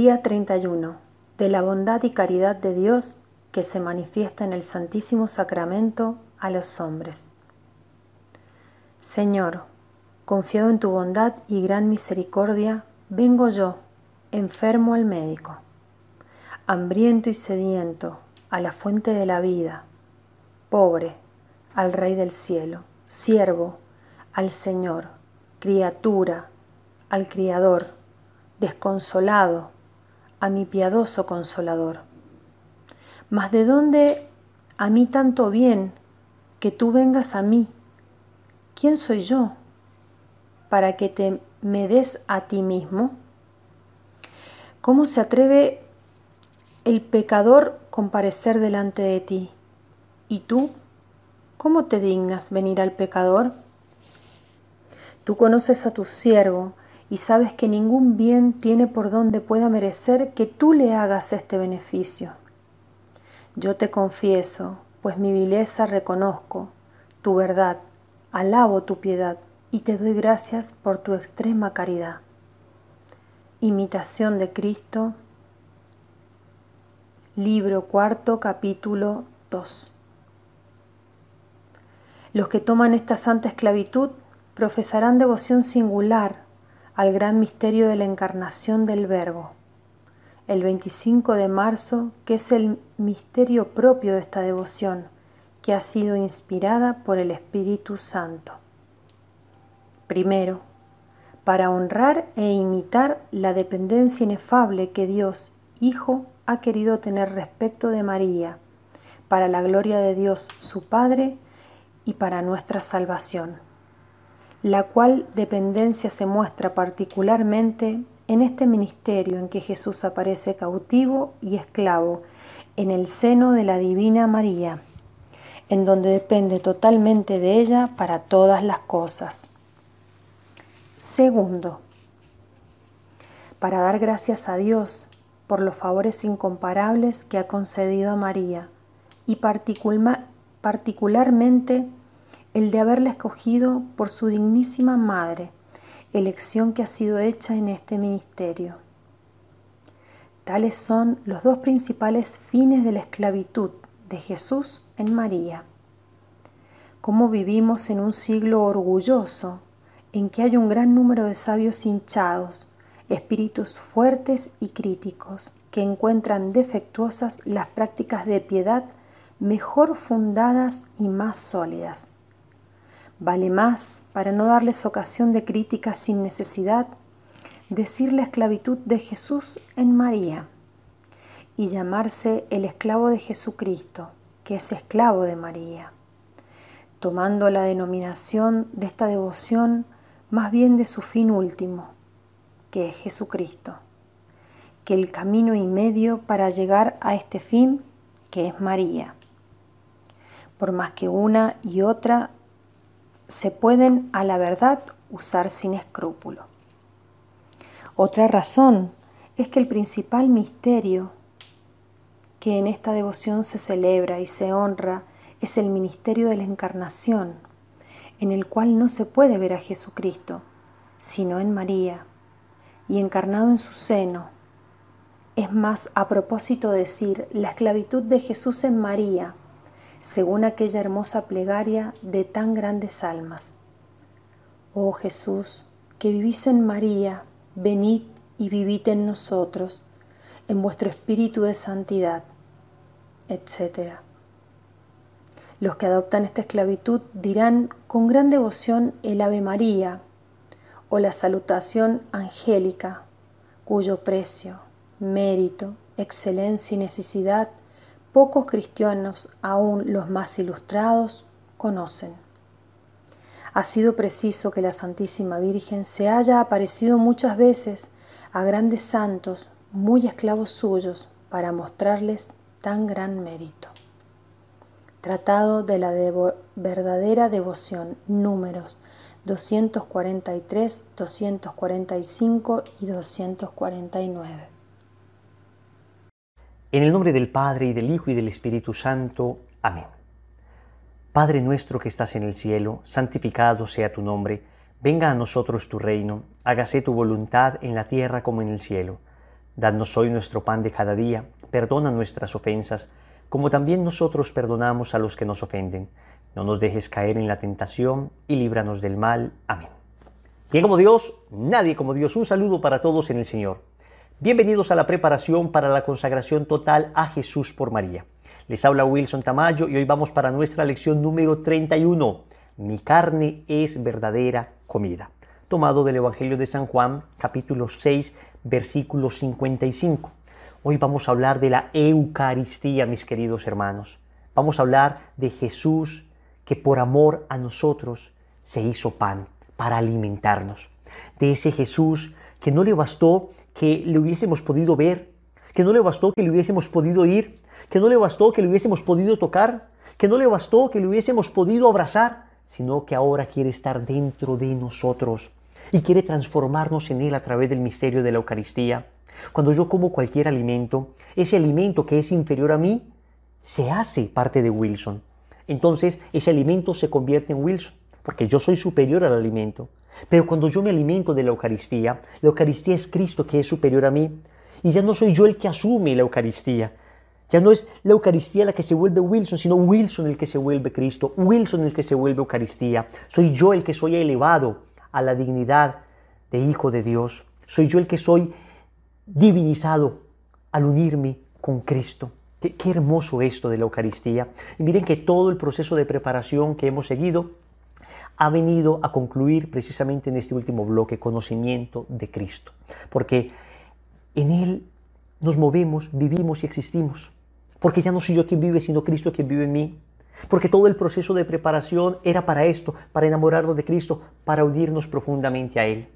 Día 31. De la bondad y caridad de Dios que se manifiesta en el Santísimo Sacramento a los hombres. Señor, confiado en tu bondad y gran misericordia, vengo yo, enfermo al médico, hambriento y sediento, a la fuente de la vida, pobre, al Rey del cielo, siervo, al Señor, criatura, al Criador, desconsolado, a mi piadoso consolador. Mas de dónde a mí tanto bien que tú vengas a mí? ¿Quién soy yo para que te me des a ti mismo? ¿Cómo se atreve el pecador comparecer delante de ti? ¿Y tú? ¿Cómo te dignas venir al pecador? Tú conoces a tu siervo, y sabes que ningún bien tiene por donde pueda merecer que tú le hagas este beneficio. Yo te confieso, pues mi vileza reconozco, tu verdad, alabo tu piedad y te doy gracias por tu extrema caridad. Imitación de Cristo, libro cuarto, capítulo 2. Los que toman esta santa esclavitud profesarán devoción singular al gran misterio de la encarnación del Verbo, el 25 de marzo, que es el misterio propio de esta devoción, que ha sido inspirada por el Espíritu Santo. Primero, para honrar e imitar la dependencia inefable que Dios, Hijo, ha querido tener respecto de María, para la gloria de Dios su Padre y para nuestra salvación la cual dependencia se muestra particularmente en este ministerio en que Jesús aparece cautivo y esclavo en el seno de la Divina María, en donde depende totalmente de ella para todas las cosas. Segundo, para dar gracias a Dios por los favores incomparables que ha concedido a María y particularmente el de haberla escogido por su dignísima madre, elección que ha sido hecha en este ministerio. Tales son los dos principales fines de la esclavitud de Jesús en María. Como vivimos en un siglo orgulloso, en que hay un gran número de sabios hinchados, espíritus fuertes y críticos, que encuentran defectuosas las prácticas de piedad mejor fundadas y más sólidas. Vale más, para no darles ocasión de crítica sin necesidad, decir la esclavitud de Jesús en María y llamarse el esclavo de Jesucristo, que es esclavo de María, tomando la denominación de esta devoción más bien de su fin último, que es Jesucristo, que el camino y medio para llegar a este fin, que es María. Por más que una y otra se pueden a la verdad usar sin escrúpulo. Otra razón es que el principal misterio que en esta devoción se celebra y se honra es el ministerio de la encarnación, en el cual no se puede ver a Jesucristo, sino en María, y encarnado en su seno. Es más, a propósito decir, la esclavitud de Jesús en María, según aquella hermosa plegaria de tan grandes almas. Oh Jesús, que vivís en María, venid y vivid en nosotros, en vuestro espíritu de santidad, etc. Los que adoptan esta esclavitud dirán con gran devoción el Ave María o la salutación angélica, cuyo precio, mérito, excelencia y necesidad pocos cristianos, aún los más ilustrados, conocen. Ha sido preciso que la Santísima Virgen se haya aparecido muchas veces a grandes santos, muy esclavos suyos, para mostrarles tan gran mérito. Tratado de la verdadera devoción, números 243, 245 y 249. En el nombre del Padre y del Hijo y del Espíritu Santo. Amén. Padre nuestro que estás en el cielo, santificado sea tu nombre, venga a nosotros tu reino, hágase tu voluntad en la tierra como en el cielo. Danos hoy nuestro pan de cada día, perdona nuestras ofensas, como también nosotros perdonamos a los que nos ofenden. No nos dejes caer en la tentación y líbranos del mal. Amén. ¿Quién como Dios? Nadie como Dios. Un saludo para todos en el Señor. Bienvenidos a la preparación para la consagración total a Jesús por María. Les habla Wilson Tamayo y hoy vamos para nuestra lección número 31. Mi carne es verdadera comida. Tomado del Evangelio de San Juan, capítulo 6, versículo 55. Hoy vamos a hablar de la Eucaristía, mis queridos hermanos. Vamos a hablar de Jesús que por amor a nosotros se hizo pan para alimentarnos. De ese Jesús que no le bastó que le hubiésemos podido ver, que no le bastó que le hubiésemos podido ir, que no le bastó que le hubiésemos podido tocar, que no le bastó que le hubiésemos podido abrazar, sino que ahora quiere estar dentro de nosotros y quiere transformarnos en Él a través del misterio de la Eucaristía. Cuando yo como cualquier alimento, ese alimento que es inferior a mí, se hace parte de Wilson. Entonces ese alimento se convierte en Wilson porque yo soy superior al alimento. Pero cuando yo me alimento de la Eucaristía, la Eucaristía es Cristo que es superior a mí. Y ya no soy yo el que asume la Eucaristía. Ya no es la Eucaristía la que se vuelve Wilson, sino Wilson el que se vuelve Cristo, Wilson el que se vuelve Eucaristía. Soy yo el que soy elevado a la dignidad de Hijo de Dios. Soy yo el que soy divinizado al unirme con Cristo. Qué, hermoso esto de la Eucaristía. Y miren que todo el proceso de preparación que hemos seguido ha venido a concluir precisamente en este último bloque, conocimiento de Cristo, porque en Él nos movemos, vivimos y existimos, porque ya no soy yo quien vive, sino Cristo quien vive en mí, porque todo el proceso de preparación era para esto, para enamorarnos de Cristo, para unirnos profundamente a Él.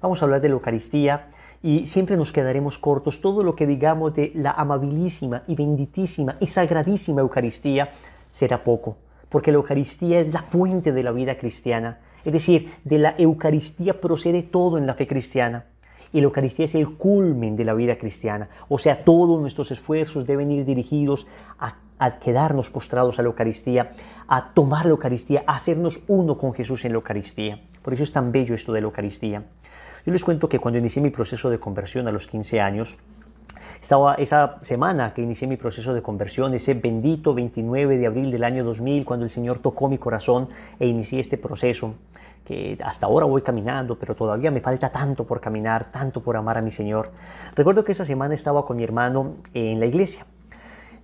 Vamos a hablar de la Eucaristía y siempre nos quedaremos cortos. Todo lo que digamos de la amabilísima y benditísima y sagradísima Eucaristía será poco porque la Eucaristía es la fuente de la vida cristiana. Es decir, de la Eucaristía procede todo en la fe cristiana. Y la Eucaristía es el culmen de la vida cristiana. O sea, todos nuestros esfuerzos deben ir dirigidos a, quedarnos postrados a la Eucaristía, a tomar la Eucaristía, a hacernos uno con Jesús en la Eucaristía. Por eso es tan bello esto de la Eucaristía. Yo les cuento que cuando inicié mi proceso de conversión a los 15 años, estaba esa semana que inicié mi proceso de conversión, ese bendito 29 de abril del año 2000, cuando el Señor tocó mi corazón e inicié este proceso, que hasta ahora voy caminando, pero todavía me falta tanto por caminar, tanto por amar a mi Señor. Recuerdo que esa semana estaba con mi hermano en la iglesia.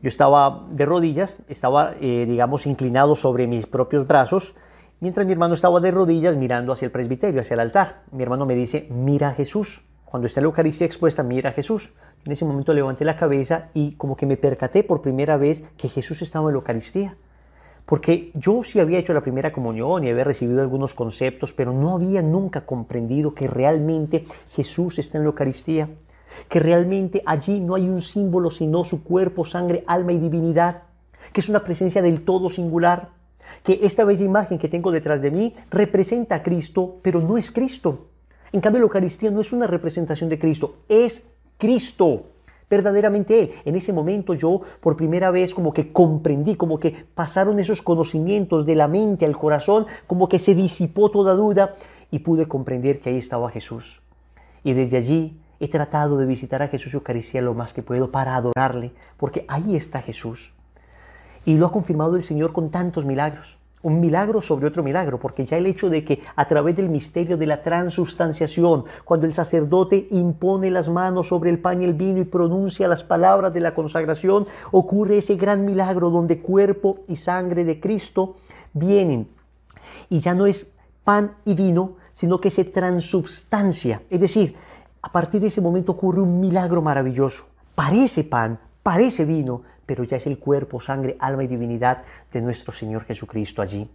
Yo estaba de rodillas, estaba, eh, digamos, inclinado sobre mis propios brazos, mientras mi hermano estaba de rodillas mirando hacia el presbiterio, hacia el altar. Mi hermano me dice, mira a Jesús cuando está la Eucaristía expuesta, mira a Jesús. En ese momento levanté la cabeza y como que me percaté por primera vez que Jesús estaba en la Eucaristía. Porque yo sí había hecho la primera comunión y había recibido algunos conceptos, pero no había nunca comprendido que realmente Jesús está en la Eucaristía. Que realmente allí no hay un símbolo sino su cuerpo, sangre, alma y divinidad. Que es una presencia del todo singular. Que esta bella imagen que tengo detrás de mí representa a Cristo, pero no es Cristo en cambio, la Eucaristía no es una representación de Cristo, es Cristo verdaderamente Él. En ese momento yo por primera vez como que comprendí, como que pasaron esos conocimientos de la mente al corazón, como que se disipó toda duda y pude comprender que ahí estaba Jesús. Y desde allí he tratado de visitar a Jesús y Eucaristía lo más que puedo para adorarle, porque ahí está Jesús. Y lo ha confirmado el Señor con tantos milagros un milagro sobre otro milagro, porque ya el hecho de que a través del misterio de la transubstanciación, cuando el sacerdote impone las manos sobre el pan y el vino y pronuncia las palabras de la consagración, ocurre ese gran milagro donde cuerpo y sangre de Cristo vienen. Y ya no es pan y vino, sino que se transubstancia. Es decir, a partir de ese momento ocurre un milagro maravilloso. Parece pan, parece vino, pero ya es el cuerpo, sangre, alma y divinidad de nuestro Señor Jesucristo allí.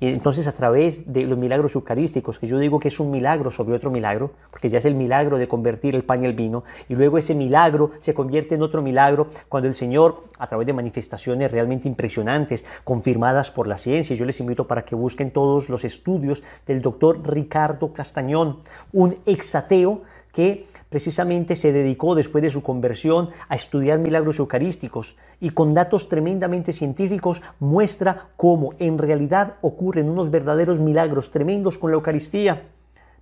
Y entonces a través de los milagros eucarísticos, que yo digo que es un milagro sobre otro milagro, porque ya es el milagro de convertir el pan y el vino, y luego ese milagro se convierte en otro milagro cuando el Señor, a través de manifestaciones realmente impresionantes, confirmadas por la ciencia, yo les invito para que busquen todos los estudios del doctor Ricardo Castañón, un exateo que precisamente se dedicó después de su conversión a estudiar milagros eucarísticos y con datos tremendamente científicos muestra cómo en realidad ocurren unos verdaderos milagros tremendos con la Eucaristía.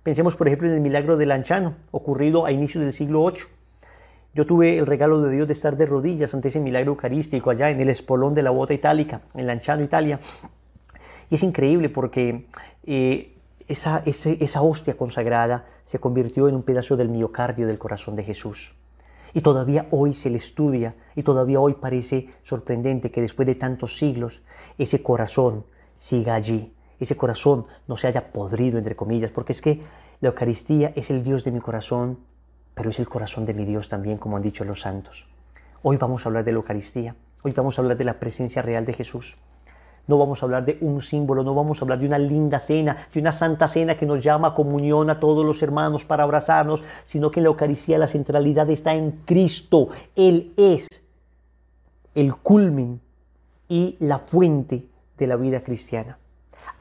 Pensemos por ejemplo en el milagro de Lanchano, ocurrido a inicios del siglo VIII. Yo tuve el regalo de Dios de estar de rodillas ante ese milagro eucarístico allá en el espolón de la bota itálica, en Lanchano, Italia. Y es increíble porque eh, esa, esa, hostia consagrada se convirtió en un pedazo del miocardio del corazón de Jesús. Y todavía hoy se le estudia y todavía hoy parece sorprendente que después de tantos siglos ese corazón siga allí, ese corazón no se haya podrido, entre comillas, porque es que la Eucaristía es el Dios de mi corazón, pero es el corazón de mi Dios también, como han dicho los santos. Hoy vamos a hablar de la Eucaristía, hoy vamos a hablar de la presencia real de Jesús no vamos a hablar de un símbolo, no vamos a hablar de una linda cena, de una santa cena que nos llama a comunión a todos los hermanos para abrazarnos, sino que en la Eucaristía la centralidad está en Cristo. Él es el culmen y la fuente de la vida cristiana.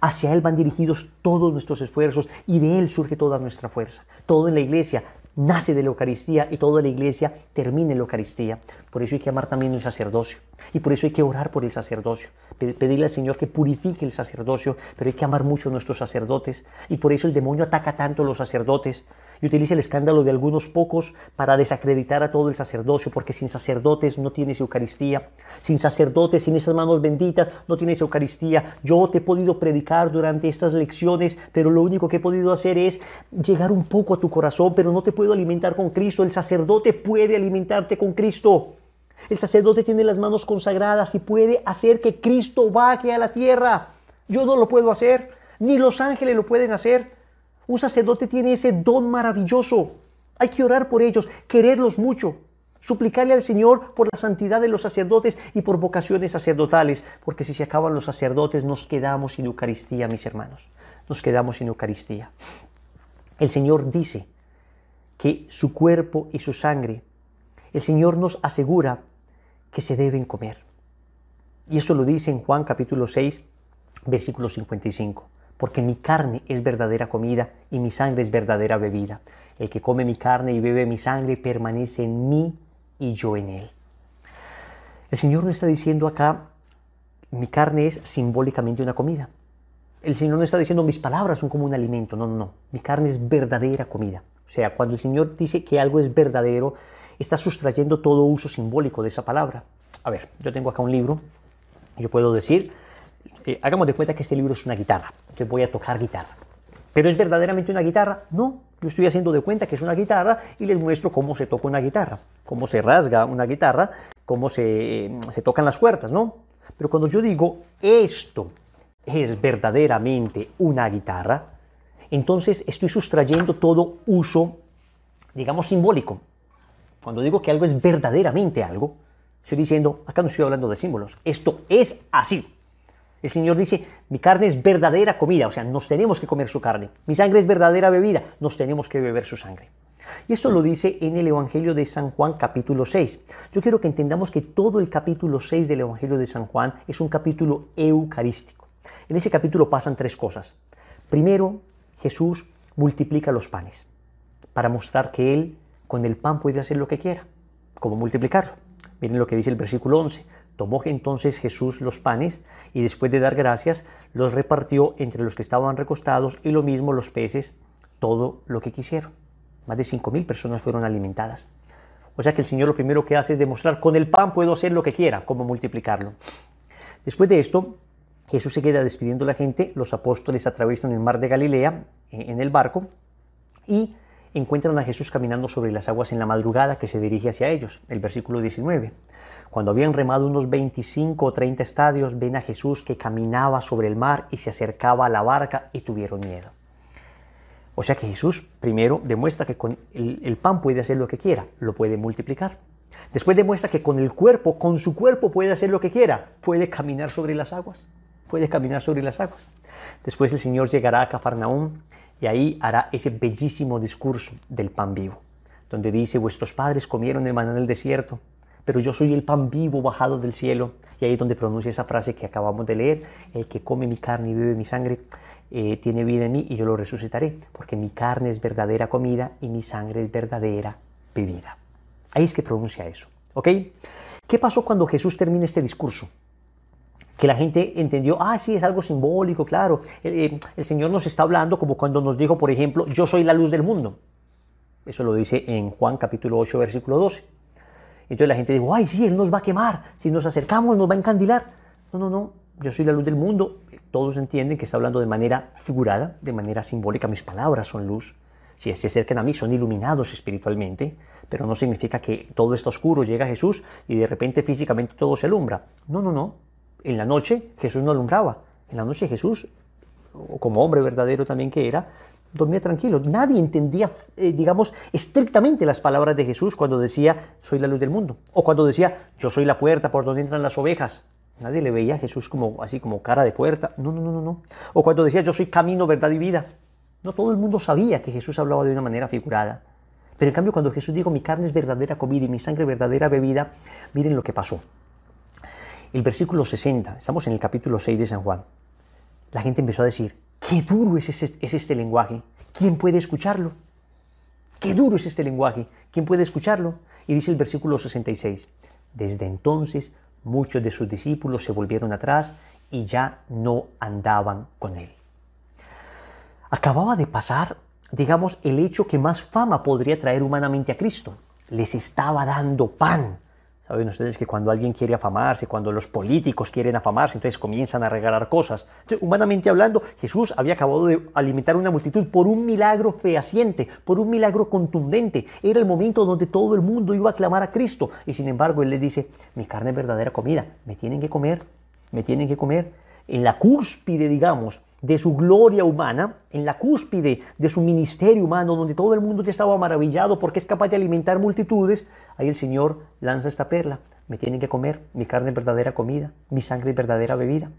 Hacia Él van dirigidos todos nuestros esfuerzos y de Él surge toda nuestra fuerza. Todo en la iglesia nace de la Eucaristía y toda la iglesia termina en la Eucaristía. Por eso hay que amar también el sacerdocio. Y por eso hay que orar por el sacerdocio, pedirle al Señor que purifique el sacerdocio, pero hay que amar mucho a nuestros sacerdotes. Y por eso el demonio ataca tanto a los sacerdotes y utiliza el escándalo de algunos pocos para desacreditar a todo el sacerdocio, porque sin sacerdotes no tienes Eucaristía, sin sacerdotes, sin esas manos benditas no tienes Eucaristía. Yo te he podido predicar durante estas lecciones, pero lo único que he podido hacer es llegar un poco a tu corazón, pero no te puedo alimentar con Cristo. El sacerdote puede alimentarte con Cristo. El sacerdote tiene las manos consagradas y puede hacer que Cristo baje a la tierra. Yo no lo puedo hacer, ni los ángeles lo pueden hacer. Un sacerdote tiene ese don maravilloso. Hay que orar por ellos, quererlos mucho, suplicarle al Señor por la santidad de los sacerdotes y por vocaciones sacerdotales, porque si se acaban los sacerdotes nos quedamos sin Eucaristía, mis hermanos, nos quedamos sin Eucaristía. El Señor dice que su cuerpo y su sangre el Señor nos asegura que se deben comer. Y esto lo dice en Juan capítulo 6, versículo 55. Porque mi carne es verdadera comida y mi sangre es verdadera bebida. El que come mi carne y bebe mi sangre permanece en mí y yo en él. El Señor no está diciendo acá, mi carne es simbólicamente una comida. El Señor no está diciendo mis palabras son como un alimento. No, no, no. Mi carne es verdadera comida. O sea, cuando el Señor dice que algo es verdadero, está sustrayendo todo uso simbólico de esa palabra. A ver, yo tengo acá un libro, yo puedo decir, eh, hagamos de cuenta que este libro es una guitarra, Yo voy a tocar guitarra. ¿Pero es verdaderamente una guitarra? No, yo estoy haciendo de cuenta que es una guitarra y les muestro cómo se toca una guitarra, cómo se rasga una guitarra, cómo se, eh, se tocan las cuerdas, ¿no? Pero cuando yo digo esto es verdaderamente una guitarra, entonces estoy sustrayendo todo uso, digamos, simbólico cuando digo que algo es verdaderamente algo, estoy diciendo, acá no estoy hablando de símbolos, esto es así. El Señor dice, mi carne es verdadera comida, o sea, nos tenemos que comer su carne. Mi sangre es verdadera bebida, nos tenemos que beber su sangre. Y esto lo dice en el Evangelio de San Juan capítulo 6. Yo quiero que entendamos que todo el capítulo 6 del Evangelio de San Juan es un capítulo eucarístico. En ese capítulo pasan tres cosas. Primero, Jesús multiplica los panes para mostrar que Él con el pan puede hacer lo que quiera, ¿Cómo multiplicarlo. Miren lo que dice el versículo 11. Tomó entonces Jesús los panes y después de dar gracias los repartió entre los que estaban recostados y lo mismo los peces, todo lo que quisieron. Más de 5.000 personas fueron alimentadas. O sea que el Señor lo primero que hace es demostrar, con el pan puedo hacer lo que quiera, ¿Cómo multiplicarlo. Después de esto, Jesús se queda despidiendo a la gente, los apóstoles atraviesan el mar de Galilea en el barco y encuentran a Jesús caminando sobre las aguas en la madrugada que se dirige hacia ellos, el versículo 19. Cuando habían remado unos 25 o 30 estadios, ven a Jesús que caminaba sobre el mar y se acercaba a la barca y tuvieron miedo. O sea que Jesús primero demuestra que con el, pan puede hacer lo que quiera, lo puede multiplicar. Después demuestra que con el cuerpo, con su cuerpo puede hacer lo que quiera, puede caminar sobre las aguas, puede caminar sobre las aguas. Después el Señor llegará a Cafarnaúm y ahí hará ese bellísimo discurso del pan vivo, donde dice, vuestros padres comieron el maná en el desierto, pero yo soy el pan vivo bajado del cielo, y ahí es donde pronuncia esa frase que acabamos de leer, el que come mi carne y bebe mi sangre, eh, tiene vida en mí y yo lo resucitaré, porque mi carne es verdadera comida y mi sangre es verdadera bebida. Ahí es que pronuncia eso, ¿ok? ¿Qué pasó cuando Jesús termina este discurso? que la gente entendió, ah, sí, es algo simbólico, claro. Eh, el, Señor nos está hablando como cuando nos dijo, por ejemplo, yo soy la luz del mundo. Eso lo dice en Juan capítulo 8, versículo 12. Entonces la gente dijo, ay, sí, Él nos va a quemar, si nos acercamos nos va a encandilar. No, no, no, yo soy la luz del mundo. Todos entienden que está hablando de manera figurada, de manera simbólica, mis palabras son luz. Si se acercan a mí son iluminados espiritualmente, pero no significa que todo está oscuro, llega Jesús y de repente físicamente todo se alumbra. No, no, no, en la noche Jesús no alumbraba. En la noche Jesús, como hombre verdadero también que era, dormía tranquilo. Nadie entendía, eh, digamos, estrictamente las palabras de Jesús cuando decía, soy la luz del mundo. O cuando decía, yo soy la puerta por donde entran las ovejas. Nadie le veía a Jesús como, así como cara de puerta. No, no, no, no, no. O cuando decía, yo soy camino, verdad y vida. No todo el mundo sabía que Jesús hablaba de una manera figurada. Pero en cambio, cuando Jesús dijo, mi carne es verdadera comida y mi sangre verdadera bebida, miren lo que pasó el versículo 60, estamos en el capítulo 6 de San Juan, la gente empezó a decir, qué duro es este, es este lenguaje, ¿quién puede escucharlo? Qué duro es este lenguaje, ¿quién puede escucharlo? Y dice el versículo 66, desde entonces muchos de sus discípulos se volvieron atrás y ya no andaban con él. Acababa de pasar, digamos, el hecho que más fama podría traer humanamente a Cristo. Les estaba dando pan, Saben ustedes que cuando alguien quiere afamarse, cuando los políticos quieren afamarse, entonces comienzan a regalar cosas. humanamente hablando, Jesús había acabado de alimentar una multitud por un milagro fehaciente, por un milagro contundente. Era el momento donde todo el mundo iba a clamar a Cristo. Y sin embargo, Él les dice, mi carne es verdadera comida, me tienen que comer, me tienen que comer en la cúspide, digamos, de su gloria humana, en la cúspide de su ministerio humano, donde todo el mundo ya estaba maravillado porque es capaz de alimentar multitudes, ahí el Señor lanza esta perla. Me tienen que comer, mi carne es verdadera comida, mi sangre es verdadera bebida.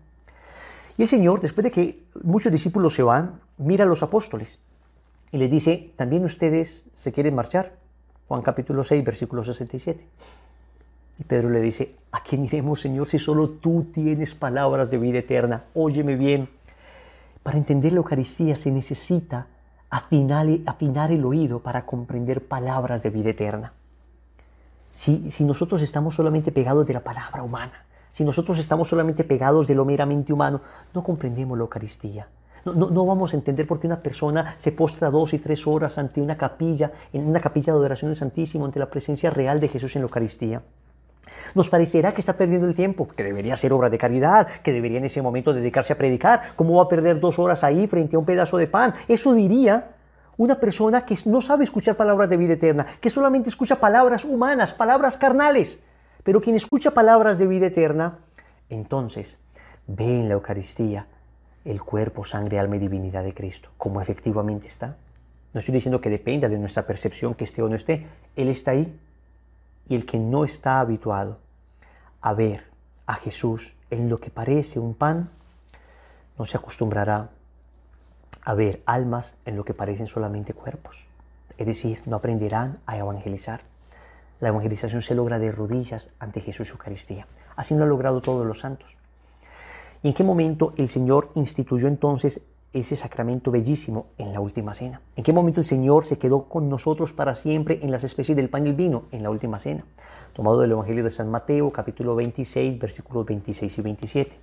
Y el Señor, después de que muchos discípulos se van, mira a los apóstoles y les dice, también ustedes se quieren marchar. Juan capítulo 6, versículo 67. Y Pedro le dice, ¿a quién iremos, Señor, si solo tú tienes palabras de vida eterna? Óyeme bien. Para entender la Eucaristía se necesita afinar, el oído para comprender palabras de vida eterna. Si, nosotros estamos solamente pegados de la palabra humana, si nosotros estamos solamente pegados de lo meramente humano, no comprendemos la Eucaristía. No, vamos a entender por qué una persona se postra dos y tres horas ante una capilla, en una capilla de adoración del Santísimo, ante la presencia real de Jesús en la Eucaristía. Nos parecerá que está perdiendo el tiempo, que debería ser obra de caridad, que debería en ese momento dedicarse a predicar. ¿Cómo va a perder dos horas ahí frente a un pedazo de pan? Eso diría una persona que no sabe escuchar palabras de vida eterna, que solamente escucha palabras humanas, palabras carnales. Pero quien escucha palabras de vida eterna, entonces ve en la Eucaristía el cuerpo, sangre, alma y divinidad de Cristo, como efectivamente está. No estoy diciendo que dependa de nuestra percepción que esté o no esté, Él está ahí y el que no está habituado a ver a Jesús en lo que parece un pan, no se acostumbrará a ver almas en lo que parecen solamente cuerpos. Es decir, no aprenderán a evangelizar. La evangelización se logra de rodillas ante Jesús y Eucaristía. Así lo han logrado todos los santos. ¿Y en qué momento el Señor instituyó entonces ese sacramento bellísimo en la última cena. ¿En qué momento el Señor se quedó con nosotros para siempre en las especies del pan y el vino? En la última cena. Tomado del Evangelio de San Mateo, capítulo 26, versículos 26 y 27.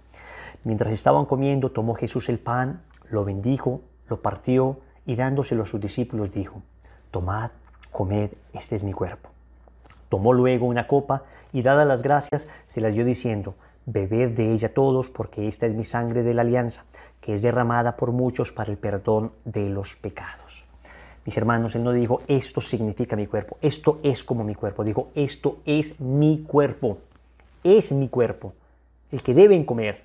Mientras estaban comiendo, tomó Jesús el pan, lo bendijo, lo partió y dándoselo a sus discípulos dijo, Tomad, comed, este es mi cuerpo. Tomó luego una copa y dadas las gracias, se las dio diciendo, Bebed de ella todos, porque esta es mi sangre de la alianza, que es derramada por muchos para el perdón de los pecados. Mis hermanos, Él no dijo, esto significa mi cuerpo, esto es como mi cuerpo, dijo, esto es mi cuerpo, es mi cuerpo, el que deben comer.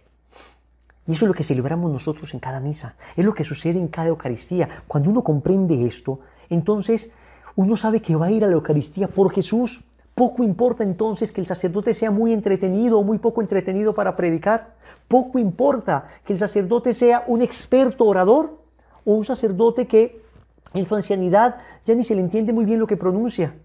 Y eso es lo que celebramos nosotros en cada misa, es lo que sucede en cada Eucaristía. Cuando uno comprende esto, entonces uno sabe que va a ir a la Eucaristía por Jesús, poco importa entonces que el sacerdote sea muy entretenido o muy poco entretenido para predicar. Poco importa que el sacerdote sea un experto orador o un sacerdote que en su ancianidad ya ni se le entiende muy bien lo que pronuncia.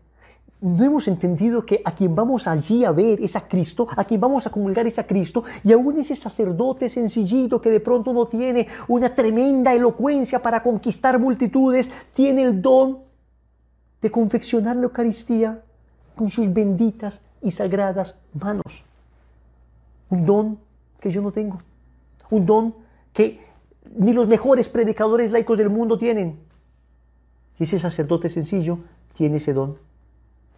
No hemos entendido que a quien vamos allí a ver es a Cristo, a quien vamos a comulgar es a Cristo, y aún ese sacerdote sencillito que de pronto no tiene una tremenda elocuencia para conquistar multitudes, tiene el don de confeccionar la Eucaristía con sus benditas y sagradas manos. Un don que yo no tengo. Un don que ni los mejores predicadores laicos del mundo tienen. Y ese sacerdote sencillo tiene ese don.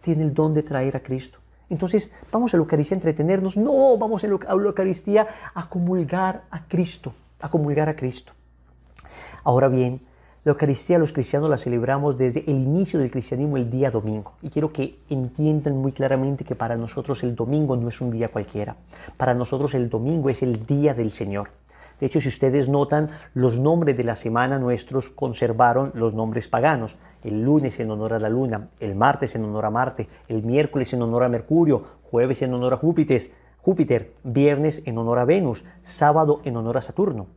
Tiene el don de traer a Cristo. Entonces, ¿vamos a la Eucaristía a entretenernos? No, vamos a la Eucaristía a comulgar a Cristo, a comulgar a Cristo. Ahora bien, la Eucaristía los cristianos la celebramos desde el inicio del cristianismo el día domingo. Y quiero que entiendan muy claramente que para nosotros el domingo no es un día cualquiera. Para nosotros el domingo es el día del Señor. De hecho, si ustedes notan, los nombres de la semana nuestros conservaron los nombres paganos. El lunes en honor a la luna, el martes en honor a Marte, el miércoles en honor a Mercurio, jueves en honor a Júpiter, Júpiter, viernes en honor a Venus, sábado en honor a Saturno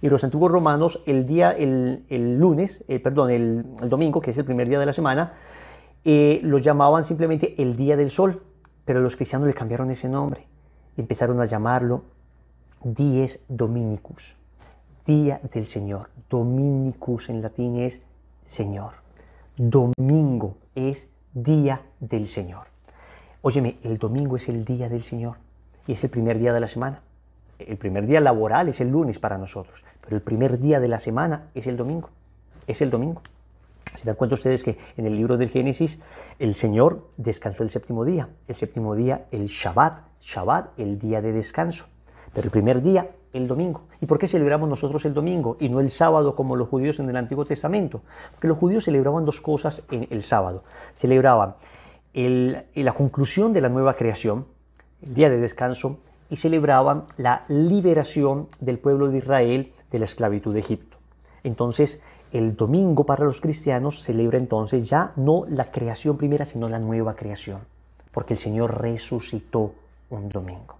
y los antiguos romanos el día, el, lunes, eh, perdón, el, domingo, que es el primer día de la semana, eh, lo llamaban simplemente el día del sol, pero los cristianos le cambiaron ese nombre. Empezaron a llamarlo Dies Dominicus, día del Señor. Dominicus en latín es Señor. Domingo es día del Señor. Óyeme, el domingo es el día del Señor y es el primer día de la semana el primer día laboral es el lunes para nosotros, pero el primer día de la semana es el domingo. Es el domingo. Se dan cuenta ustedes que en el libro del Génesis el Señor descansó el séptimo día, el séptimo día el Shabbat, Shabbat el día de descanso, pero el primer día el domingo. ¿Y por qué celebramos nosotros el domingo y no el sábado como los judíos en el Antiguo Testamento? Porque los judíos celebraban dos cosas en el sábado. Celebraban la conclusión de la nueva creación, el día de descanso, y celebraban la liberación del pueblo de Israel de la esclavitud de Egipto. Entonces, el domingo para los cristianos celebra entonces ya no la creación primera, sino la nueva creación, porque el Señor resucitó un domingo.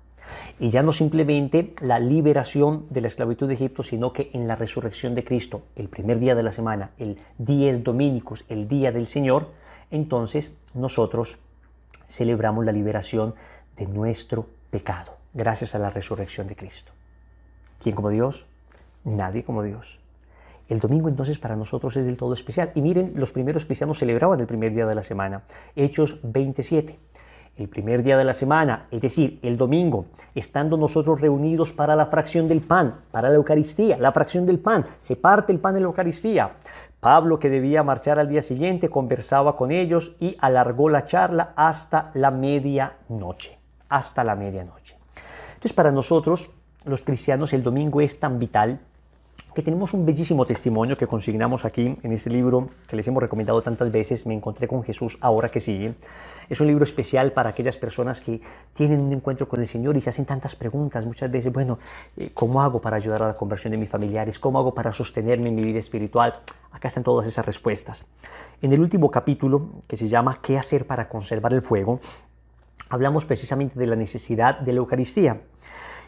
Y ya no simplemente la liberación de la esclavitud de Egipto, sino que en la resurrección de Cristo, el primer día de la semana, el 10 domínicos, el día del Señor, entonces nosotros celebramos la liberación de nuestro pecado gracias a la resurrección de Cristo. ¿Quién como Dios? Nadie como Dios. El domingo entonces para nosotros es del todo especial. Y miren, los primeros cristianos celebraban el primer día de la semana, Hechos 27. El primer día de la semana, es decir, el domingo, estando nosotros reunidos para la fracción del pan, para la Eucaristía, la fracción del pan, se parte el pan de la Eucaristía. Pablo, que debía marchar al día siguiente, conversaba con ellos y alargó la charla hasta la medianoche, hasta la medianoche. Entonces, para nosotros, los cristianos, el domingo es tan vital que tenemos un bellísimo testimonio que consignamos aquí en este libro que les hemos recomendado tantas veces, Me encontré con Jesús ahora que sigue. Es un libro especial para aquellas personas que tienen un encuentro con el Señor y se hacen tantas preguntas muchas veces, bueno, eh, ¿cómo hago para ayudar a la conversión de mis familiares? ¿Cómo hago para sostenerme en mi vida espiritual? Acá están todas esas respuestas. En el último capítulo, que se llama ¿Qué hacer para conservar el fuego? hablamos precisamente de la necesidad de la Eucaristía.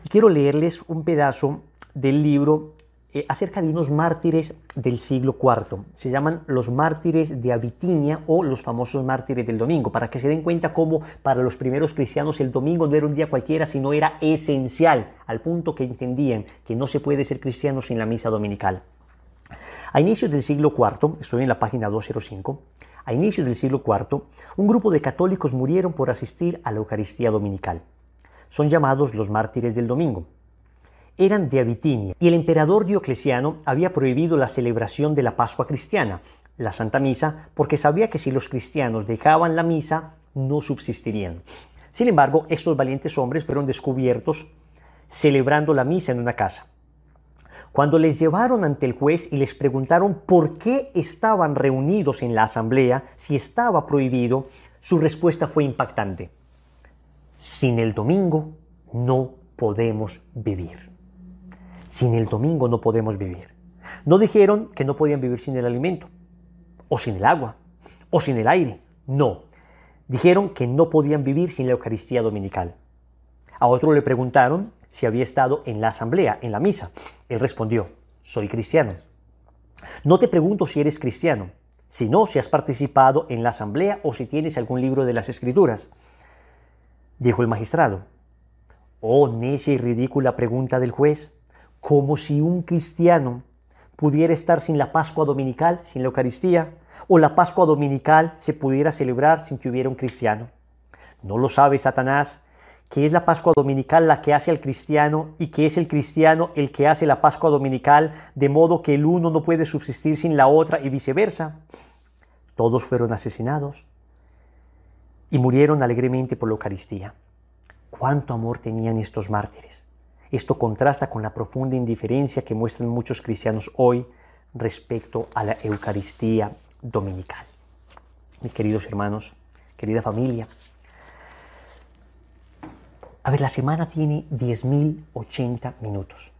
Y quiero leerles un pedazo del libro eh, acerca de unos mártires del siglo IV. Se llaman los mártires de Abitinia o los famosos mártires del domingo, para que se den cuenta cómo para los primeros cristianos el domingo no era un día cualquiera, sino era esencial, al punto que entendían que no se puede ser cristiano sin la misa dominical. A inicios del siglo IV, estoy en la página 205, a inicios del siglo IV, un grupo de católicos murieron por asistir a la Eucaristía Dominical. Son llamados los mártires del domingo. Eran de Abitinia y el emperador Diocleciano había prohibido la celebración de la Pascua cristiana, la Santa Misa, porque sabía que si los cristianos dejaban la misa, no subsistirían. Sin embargo, estos valientes hombres fueron descubiertos celebrando la misa en una casa. Cuando les llevaron ante el juez y les preguntaron por qué estaban reunidos en la asamblea, si estaba prohibido, su respuesta fue impactante. Sin el domingo no podemos vivir. Sin el domingo no podemos vivir. No dijeron que no podían vivir sin el alimento, o sin el agua, o sin el aire. No. Dijeron que no podían vivir sin la Eucaristía Dominical. A otro le preguntaron si había estado en la asamblea, en la misa. Él respondió, soy cristiano. No te pregunto si eres cristiano, sino si has participado en la asamblea o si tienes algún libro de las escrituras. Dijo el magistrado, oh necia y ridícula pregunta del juez, como si un cristiano pudiera estar sin la Pascua Dominical, sin la Eucaristía, o la Pascua Dominical se pudiera celebrar sin que hubiera un cristiano. ¿No lo sabe Satanás que es la Pascua Dominical la que hace al cristiano y que es el cristiano el que hace la Pascua Dominical, de modo que el uno no puede subsistir sin la otra y viceversa. Todos fueron asesinados y murieron alegremente por la Eucaristía. ¿Cuánto amor tenían estos mártires? Esto contrasta con la profunda indiferencia que muestran muchos cristianos hoy respecto a la Eucaristía dominical. Mis queridos hermanos, querida familia, a ver, la semana tiene 10.080 minutos.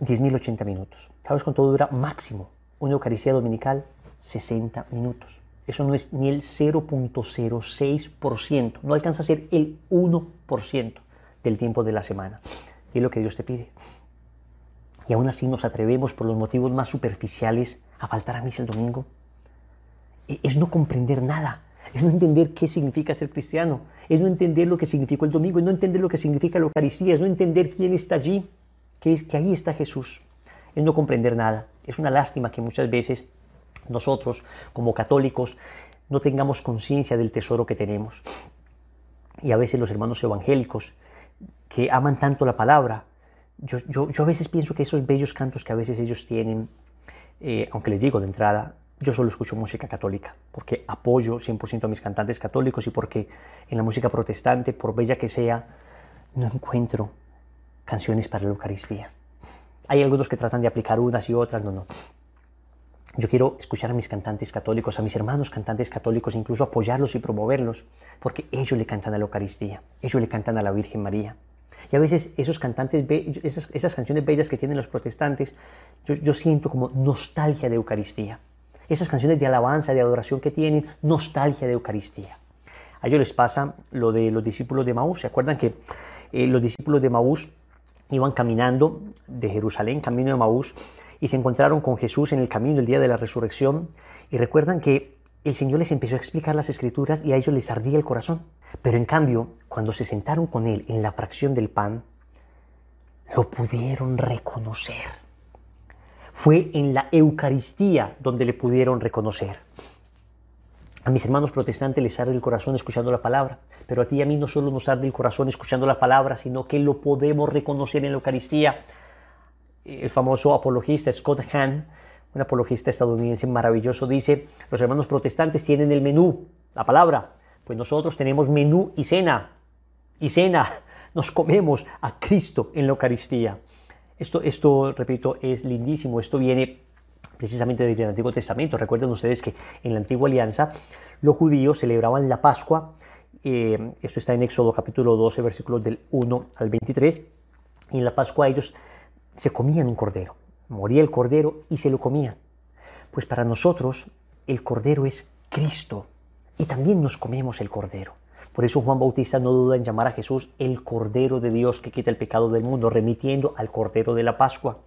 10.080 minutos. ¿Sabes cuánto dura máximo una Eucaristía dominical? 60 minutos. Eso no es ni el 0.06%. No alcanza a ser el 1% del tiempo de la semana. Y es lo que Dios te pide. Y aún así nos atrevemos por los motivos más superficiales a faltar a misa el domingo. E-, es no comprender nada es no entender qué significa ser cristiano, es no entender lo que significó el domingo, es no entender lo que significa la Eucaristía, es no entender quién está allí, que, es, que ahí está Jesús, es no comprender nada. Es una lástima que muchas veces nosotros, como católicos, no tengamos conciencia del tesoro que tenemos. Y a veces los hermanos evangélicos, que aman tanto la palabra, yo, yo, a veces pienso que esos bellos cantos que a veces ellos tienen, eh, aunque les digo de entrada, yo solo escucho música católica, porque apoyo 100% a mis cantantes católicos y porque en la música protestante, por bella que sea, no encuentro canciones para la Eucaristía. Hay algunos que tratan de aplicar unas y otras, no, no. Yo quiero escuchar a mis cantantes católicos, a mis hermanos cantantes católicos, incluso apoyarlos y promoverlos, porque ellos le cantan a la Eucaristía, ellos le cantan a la Virgen María. Y a veces esos cantantes, esas, canciones bellas que tienen los protestantes, yo siento como nostalgia de Eucaristía esas canciones de alabanza, de adoración que tienen, nostalgia de Eucaristía. A ellos les pasa lo de los discípulos de Maús. ¿Se acuerdan que eh, los discípulos de Maús iban caminando de Jerusalén, camino de Maús, y se encontraron con Jesús en el camino el día de la resurrección? Y recuerdan que el Señor les empezó a explicar las escrituras y a ellos les ardía el corazón. Pero en cambio, cuando se sentaron con Él en la fracción del pan, lo pudieron reconocer fue en la Eucaristía donde le pudieron reconocer. A mis hermanos protestantes les arde el corazón escuchando la palabra, pero a ti y a mí no solo nos arde el corazón escuchando la palabra, sino que lo podemos reconocer en la Eucaristía. El famoso apologista Scott Hahn, un apologista estadounidense maravilloso, dice, los hermanos protestantes tienen el menú, la palabra, pues nosotros tenemos menú y cena, y cena, nos comemos a Cristo en la Eucaristía. Esto, esto, repito, es lindísimo. Esto viene precisamente desde el Antiguo Testamento. Recuerden ustedes que en la Antigua Alianza los judíos celebraban la Pascua. Eh, esto está en Éxodo capítulo 12, versículos del 1 al 23. Y en la Pascua ellos se comían un cordero. Moría el cordero y se lo comían. Pues para nosotros el cordero es Cristo. Y también nos comemos el cordero. Por eso Juan Bautista no duda en llamar a Jesús el Cordero de Dios que quita el pecado del mundo, remitiendo al Cordero de la Pascua.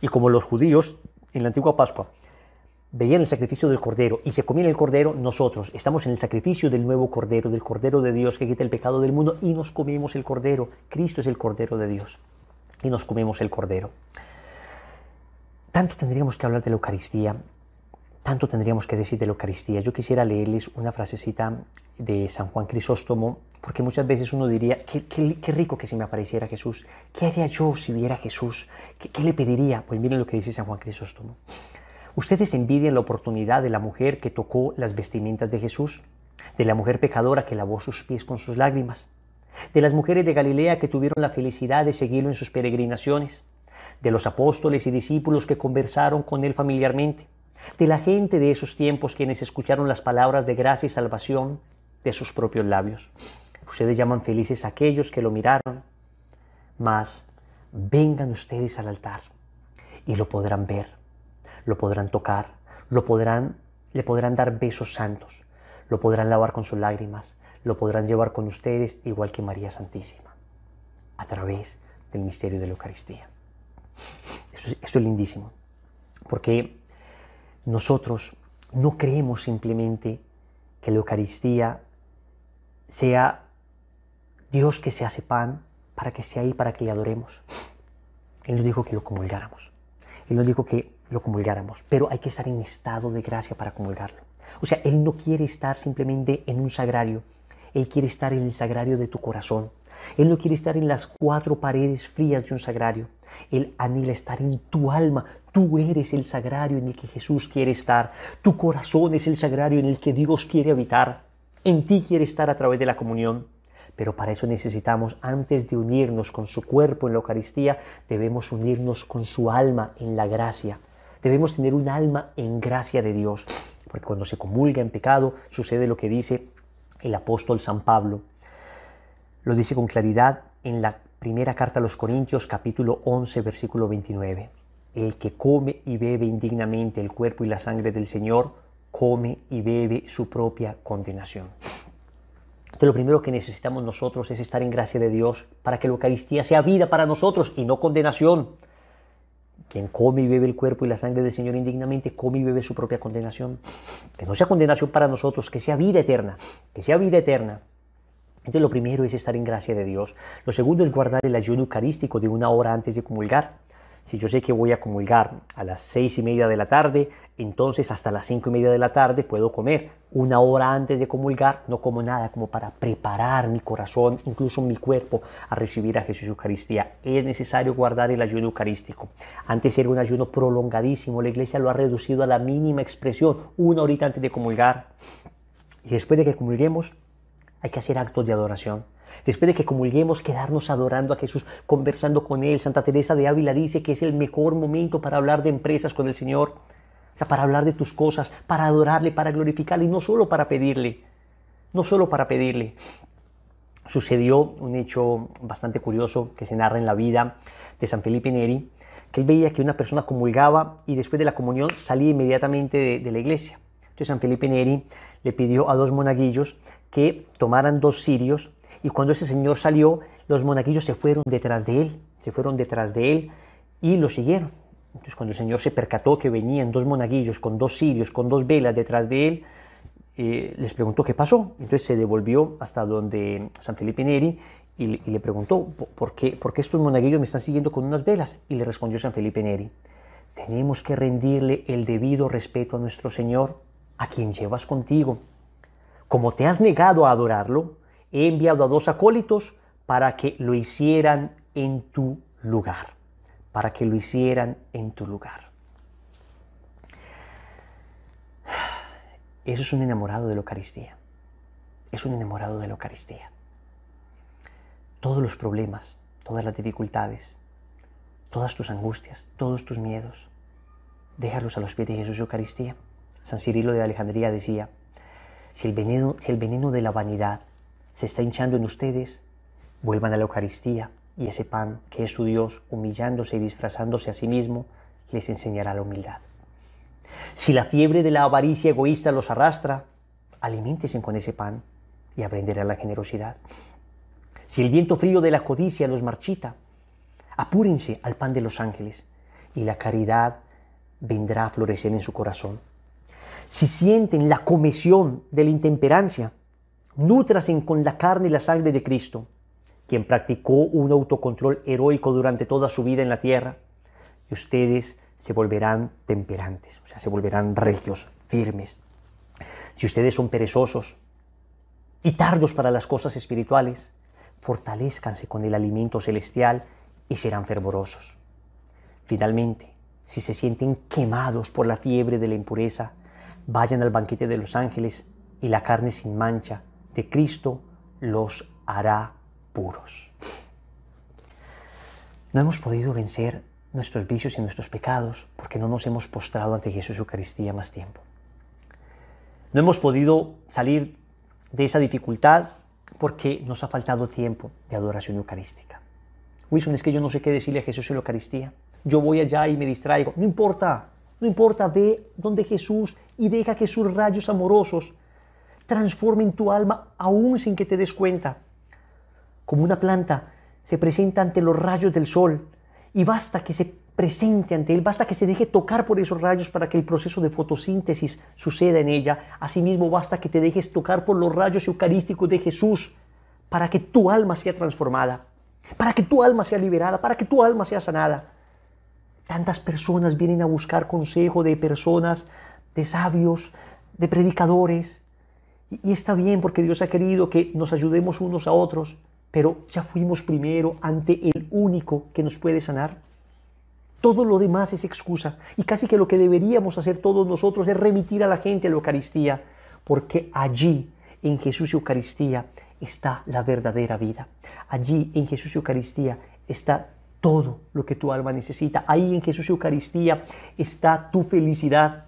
Y como los judíos en la antigua Pascua veían el sacrificio del Cordero y se comían el Cordero, nosotros estamos en el sacrificio del nuevo Cordero, del Cordero de Dios que quita el pecado del mundo y nos comimos el Cordero. Cristo es el Cordero de Dios y nos comemos el Cordero. Tanto tendríamos que hablar de la Eucaristía tanto tendríamos que decir de la Eucaristía. Yo quisiera leerles una frasecita de San Juan Crisóstomo, porque muchas veces uno diría, qué, rico que se me apareciera Jesús, ¿qué haría yo si viera a Jesús? ¿Qué, ¿Qué, le pediría? Pues miren lo que dice San Juan Crisóstomo. Ustedes envidian la oportunidad de la mujer que tocó las vestimentas de Jesús, de la mujer pecadora que lavó sus pies con sus lágrimas, de las mujeres de Galilea que tuvieron la felicidad de seguirlo en sus peregrinaciones, de los apóstoles y discípulos que conversaron con él familiarmente de la gente de esos tiempos quienes escucharon las palabras de gracia y salvación de sus propios labios. Ustedes llaman felices a aquellos que lo miraron, mas vengan ustedes al altar y lo podrán ver, lo podrán tocar, lo podrán, le podrán dar besos santos, lo podrán lavar con sus lágrimas, lo podrán llevar con ustedes igual que María Santísima, a través del misterio de la Eucaristía. Esto es, esto es lindísimo, porque nosotros no creemos simplemente que la Eucaristía sea Dios que se hace pan para que sea ahí, para que le adoremos. Él nos dijo que lo comulgáramos. Él nos dijo que lo comulgáramos, pero hay que estar en estado de gracia para comulgarlo. O sea, Él no quiere estar simplemente en un sagrario, Él quiere estar en el sagrario de tu corazón. Él no quiere estar en las cuatro paredes frías de un sagrario. Él anhela estar en tu alma. Tú eres el sagrario en el que Jesús quiere estar. Tu corazón es el sagrario en el que Dios quiere habitar. En ti quiere estar a través de la comunión. Pero para eso necesitamos, antes de unirnos con su cuerpo en la Eucaristía, debemos unirnos con su alma en la gracia. Debemos tener un alma en gracia de Dios. Porque cuando se comulga en pecado, sucede lo que dice el apóstol San Pablo. Lo dice con claridad en la primera carta a los Corintios, capítulo 11, versículo 29 el que come y bebe indignamente el cuerpo y la sangre del Señor, come y bebe su propia condenación. Entonces lo primero que necesitamos nosotros es estar en gracia de Dios para que la Eucaristía sea vida para nosotros y no condenación. Quien come y bebe el cuerpo y la sangre del Señor indignamente, come y bebe su propia condenación. Que no sea condenación para nosotros, que sea vida eterna, que sea vida eterna. Entonces lo primero es estar en gracia de Dios. Lo segundo es guardar el ayuno eucarístico de una hora antes de comulgar. Si yo sé que voy a comulgar a las seis y media de la tarde, entonces hasta las cinco y media de la tarde puedo comer. Una hora antes de comulgar no como nada, como para preparar mi corazón, incluso mi cuerpo, a recibir a Jesús Eucaristía. Es necesario guardar el ayuno eucarístico. Antes era un ayuno prolongadísimo, la iglesia lo ha reducido a la mínima expresión, una horita antes de comulgar. Y después de que comulguemos, hay que hacer actos de adoración Después de que comulguemos, quedarnos adorando a Jesús, conversando con Él. Santa Teresa de Ávila dice que es el mejor momento para hablar de empresas con el Señor. O sea, para hablar de tus cosas, para adorarle, para glorificarle, y no solo para pedirle. No solo para pedirle. Sucedió un hecho bastante curioso que se narra en la vida de San Felipe Neri, que él veía que una persona comulgaba y después de la comunión salía inmediatamente de, de la iglesia. Entonces San Felipe Neri le pidió a dos monaguillos que tomaran dos cirios y cuando ese señor salió, los monaguillos se fueron detrás de él, se fueron detrás de él y lo siguieron. Entonces cuando el señor se percató que venían dos monaguillos con dos cirios, con dos velas detrás de él, eh, les preguntó qué pasó. Entonces se devolvió hasta donde San Felipe Neri y, le preguntó, ¿por qué, ¿por qué estos monaguillos me están siguiendo con unas velas? Y le respondió San Felipe Neri, tenemos que rendirle el debido respeto a nuestro Señor, a quien llevas contigo. Como te has negado a adorarlo, he enviado a dos acólitos para que lo hicieran en tu lugar, para que lo hicieran en tu lugar. Eso es un enamorado de la Eucaristía. Es un enamorado de la Eucaristía. Todos los problemas, todas las dificultades, todas tus angustias, todos tus miedos, déjalos a los pies de Jesús Eucaristía. San Cirilo de Alejandría decía, si el veneno, si el veneno de la vanidad se está hinchando en ustedes, vuelvan a la Eucaristía y ese pan que es su Dios, humillándose y disfrazándose a sí mismo, les enseñará la humildad. Si la fiebre de la avaricia egoísta los arrastra, aliméntense con ese pan y aprenderán la generosidad. Si el viento frío de la codicia los marchita, apúrense al pan de los ángeles y la caridad vendrá a florecer en su corazón. Si sienten la comisión de la intemperancia, Nútrasen con la carne y la sangre de Cristo, quien practicó un autocontrol heroico durante toda su vida en la tierra, y ustedes se volverán temperantes, o sea, se volverán regios, firmes. Si ustedes son perezosos y tardos para las cosas espirituales, fortalezcanse con el alimento celestial y serán fervorosos. Finalmente, si se sienten quemados por la fiebre de la impureza, vayan al banquete de los ángeles y la carne sin mancha que Cristo los hará puros. No hemos podido vencer nuestros vicios y nuestros pecados porque no nos hemos postrado ante Jesús Eucaristía más tiempo. No hemos podido salir de esa dificultad porque nos ha faltado tiempo de adoración eucarística. Wilson, es que yo no sé qué decirle a Jesús en la Eucaristía. Yo voy allá y me distraigo. No importa, no importa, ve donde Jesús y deja que sus rayos amorosos en tu alma aún sin que te des cuenta. Como una planta se presenta ante los rayos del sol y basta que se presente ante él, basta que se deje tocar por esos rayos para que el proceso de fotosíntesis suceda en ella. Asimismo, basta que te dejes tocar por los rayos eucarísticos de Jesús para que tu alma sea transformada, para que tu alma sea liberada, para que tu alma sea sanada. Tantas personas vienen a buscar consejo de personas, de sabios, de predicadores, y, está bien porque Dios ha querido que nos ayudemos unos a otros, pero ya fuimos primero ante el único que nos puede sanar. Todo lo demás es excusa. Y casi que lo que deberíamos hacer todos nosotros es remitir a la gente a la Eucaristía, porque allí, en Jesús Eucaristía, está la verdadera vida. Allí, en Jesús Eucaristía, está todo lo que tu alma necesita. Ahí, en Jesús Eucaristía, está tu felicidad.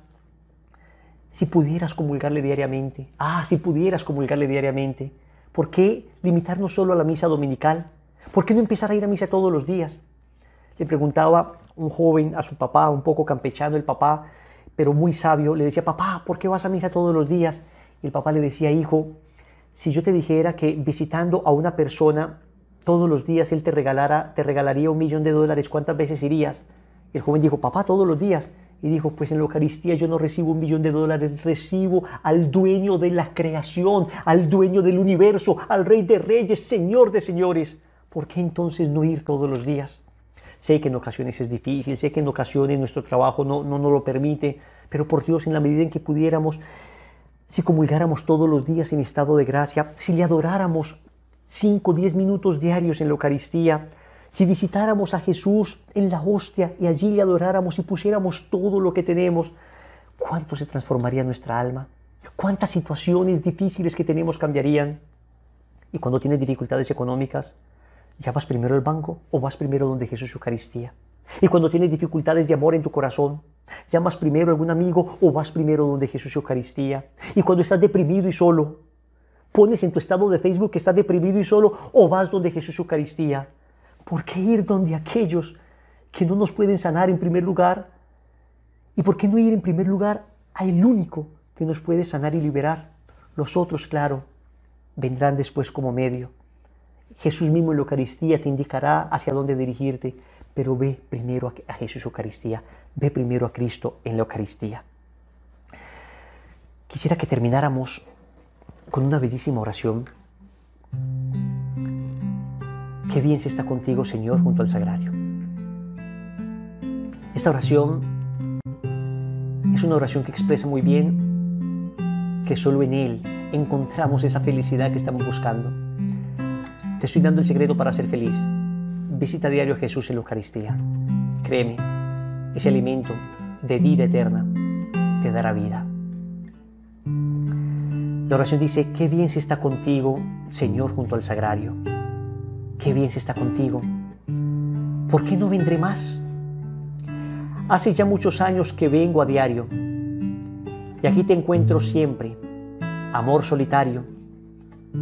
Si pudieras comulgarle diariamente, ah, si pudieras comulgarle diariamente, ¿por qué limitarnos solo a la misa dominical? ¿Por qué no empezar a ir a misa todos los días? Le preguntaba un joven a su papá, un poco campechano el papá, pero muy sabio, le decía, papá, ¿por qué vas a misa todos los días? Y el papá le decía, hijo, si yo te dijera que visitando a una persona todos los días él te, regalara, te regalaría un millón de dólares, ¿cuántas veces irías? Y el joven dijo, papá, todos los días. Y dijo, pues en la Eucaristía yo no recibo un millón de dólares, recibo al dueño de la creación, al dueño del universo, al rey de reyes, señor de señores. ¿Por qué entonces no ir todos los días? Sé que en ocasiones es difícil, sé que en ocasiones nuestro trabajo no nos lo permite, pero por Dios, en la medida en que pudiéramos, si comulgáramos todos los días en estado de gracia, si le adoráramos 5, 10 minutos diarios en la Eucaristía, si visitáramos a Jesús en la hostia y allí le adoráramos y pusiéramos todo lo que tenemos, ¿cuánto se transformaría nuestra alma? ¿Cuántas situaciones difíciles que tenemos cambiarían? Y cuando tienes dificultades económicas, ¿llamas primero al banco o vas primero donde Jesús Eucaristía? Y cuando tienes dificultades de amor en tu corazón, ¿llamas primero a algún amigo o vas primero donde Jesús Eucaristía? Y cuando estás deprimido y solo, ¿pones en tu estado de Facebook que estás deprimido y solo o vas donde Jesús Eucaristía? ¿Por qué ir donde aquellos que no nos pueden sanar en primer lugar? ¿Y por qué no ir en primer lugar al único que nos puede sanar y liberar? Los otros, claro, vendrán después como medio. Jesús mismo en la Eucaristía te indicará hacia dónde dirigirte, pero ve primero a Jesús Eucaristía, ve primero a Cristo en la Eucaristía. Quisiera que termináramos con una bellísima oración Qué bien se está contigo, Señor, junto al sagrario. Esta oración es una oración que expresa muy bien que solo en Él encontramos esa felicidad que estamos buscando. Te estoy dando el secreto para ser feliz. Visita diario a Jesús en la Eucaristía. Créeme, ese alimento de vida eterna te dará vida. La oración dice, qué bien se está contigo, Señor, junto al sagrario qué bien se está contigo. ¿Por qué no vendré más? Hace ya muchos años que vengo a diario y aquí te encuentro siempre, amor solitario,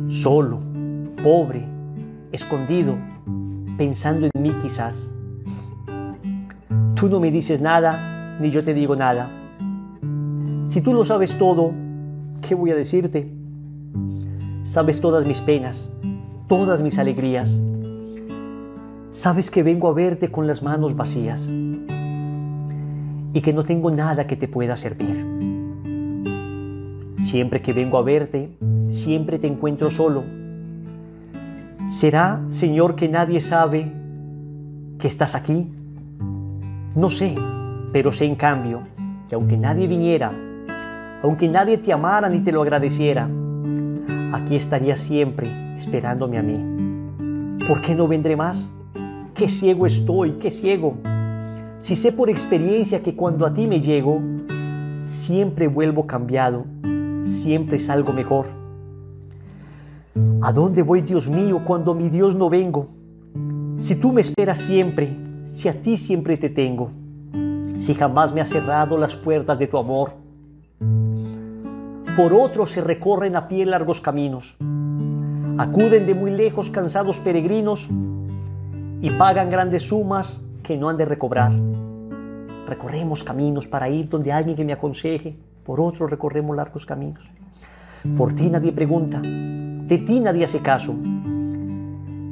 solo, pobre, escondido, pensando en mí quizás. Tú no me dices nada, ni yo te digo nada. Si tú lo sabes todo, ¿qué voy a decirte? Sabes todas mis penas, todas mis alegrías. Sabes que vengo a verte con las manos vacías y que no tengo nada que te pueda servir. Siempre que vengo a verte, siempre te encuentro solo. ¿Será, Señor, que nadie sabe que estás aquí? No sé, pero sé en cambio que aunque nadie viniera, aunque nadie te amara ni te lo agradeciera, aquí estaría siempre esperándome a mí. ¿Por qué no vendré más? qué ciego estoy, qué ciego. Si sé por experiencia que cuando a ti me llego, siempre vuelvo cambiado, siempre salgo mejor. ¿A dónde voy, Dios mío, cuando mi Dios no vengo? Si tú me esperas siempre, si a ti siempre te tengo, si jamás me has cerrado las puertas de tu amor. Por otros se recorren a pie largos caminos, acuden de muy lejos cansados peregrinos y pagan grandes sumas que no han de recobrar. Recorremos caminos para ir donde alguien que me aconseje, por otro recorremos largos caminos. Por ti nadie pregunta, de ti nadie hace caso.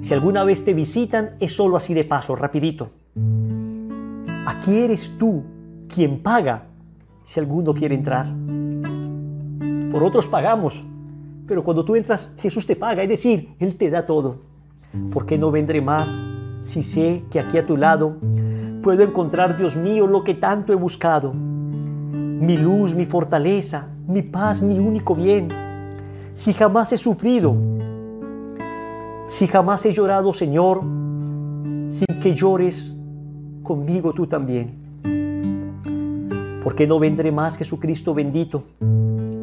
Si alguna vez te visitan, es solo así de paso, rapidito. Aquí eres tú quien paga si alguno quiere entrar. Por otros pagamos, pero cuando tú entras, Jesús te paga, es decir, Él te da todo. ¿Por qué no vendré más si sé que aquí a tu lado puedo encontrar, Dios mío, lo que tanto he buscado, mi luz, mi fortaleza, mi paz, mi único bien, si jamás he sufrido, si jamás he llorado, Señor, sin que llores conmigo tú también. Porque no vendré más, Jesucristo bendito?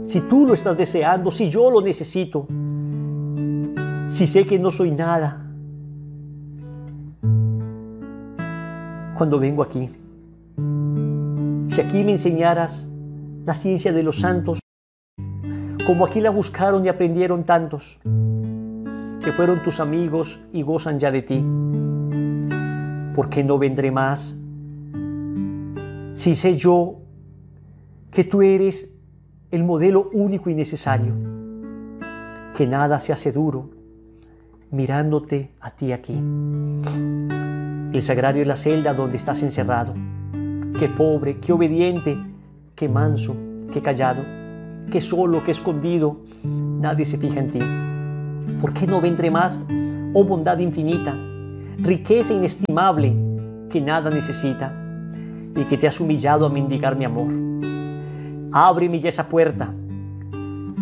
Si tú lo estás deseando, si yo lo necesito, si sé que no soy nada, cuando vengo aquí. Si aquí me enseñaras la ciencia de los santos, como aquí la buscaron y aprendieron tantos, que fueron tus amigos y gozan ya de ti, ¿por qué no vendré más? Si sé yo que tú eres el modelo único y necesario, que nada se hace duro mirándote a ti aquí. El sagrario es la celda donde estás encerrado. Qué pobre, qué obediente, qué manso, qué callado, qué solo, qué escondido. Nadie se fija en ti. ¿Por qué no vendré más? Oh bondad infinita, riqueza inestimable que nada necesita y que te has humillado a mendigar mi amor. Ábreme ya esa puerta.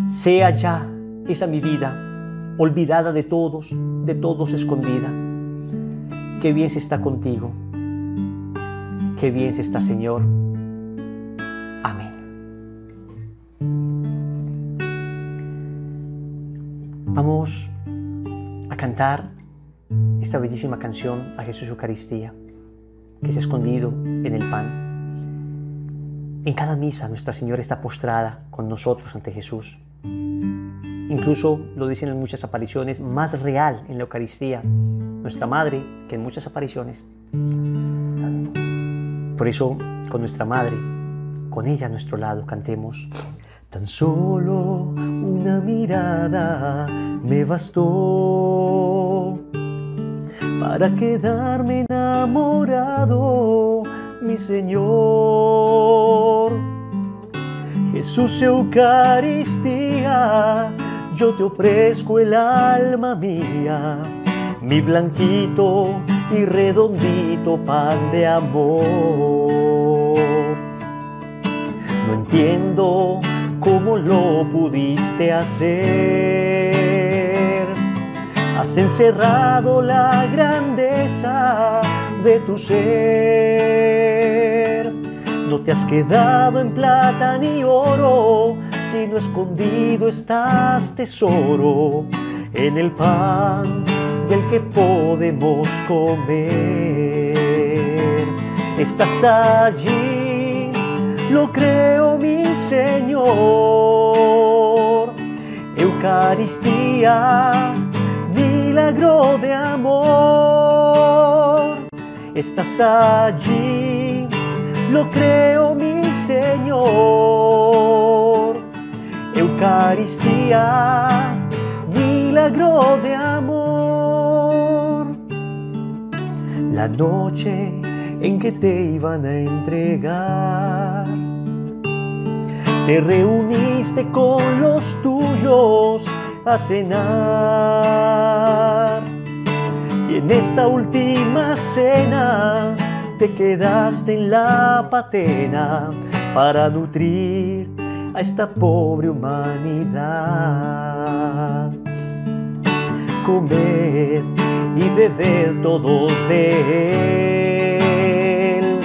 Sea ya esa mi vida, olvidada de todos, de todos escondida Qué bien se está contigo. Qué bien se está, Señor. Amén. Vamos a cantar esta bellísima canción a Jesús Eucaristía, que se escondido en el pan. En cada misa Nuestra Señora está postrada con nosotros ante Jesús. Incluso, lo dicen en muchas apariciones, más real en la Eucaristía nuestra madre, que en muchas apariciones, por eso con nuestra madre, con ella a nuestro lado, cantemos, tan solo una mirada me bastó para quedarme enamorado, mi Señor. Jesús Eucaristía, yo te ofrezco el alma mía mi blanquito y redondito pan de amor. No entiendo cómo lo pudiste hacer. Has encerrado la grandeza de tu ser. No te has quedado en plata ni oro, sino escondido estás tesoro en el pan el que podemos comer. Estás allí, lo creo mi Señor. Eucaristía, milagro de amor. Estás allí, lo creo mi Señor. Eucaristía, milagro de amor la noche en que te iban a entregar. Te reuniste con los tuyos a cenar. Y en esta última cena te quedaste en la patena para nutrir a esta pobre humanidad. Comer y beber todos de él.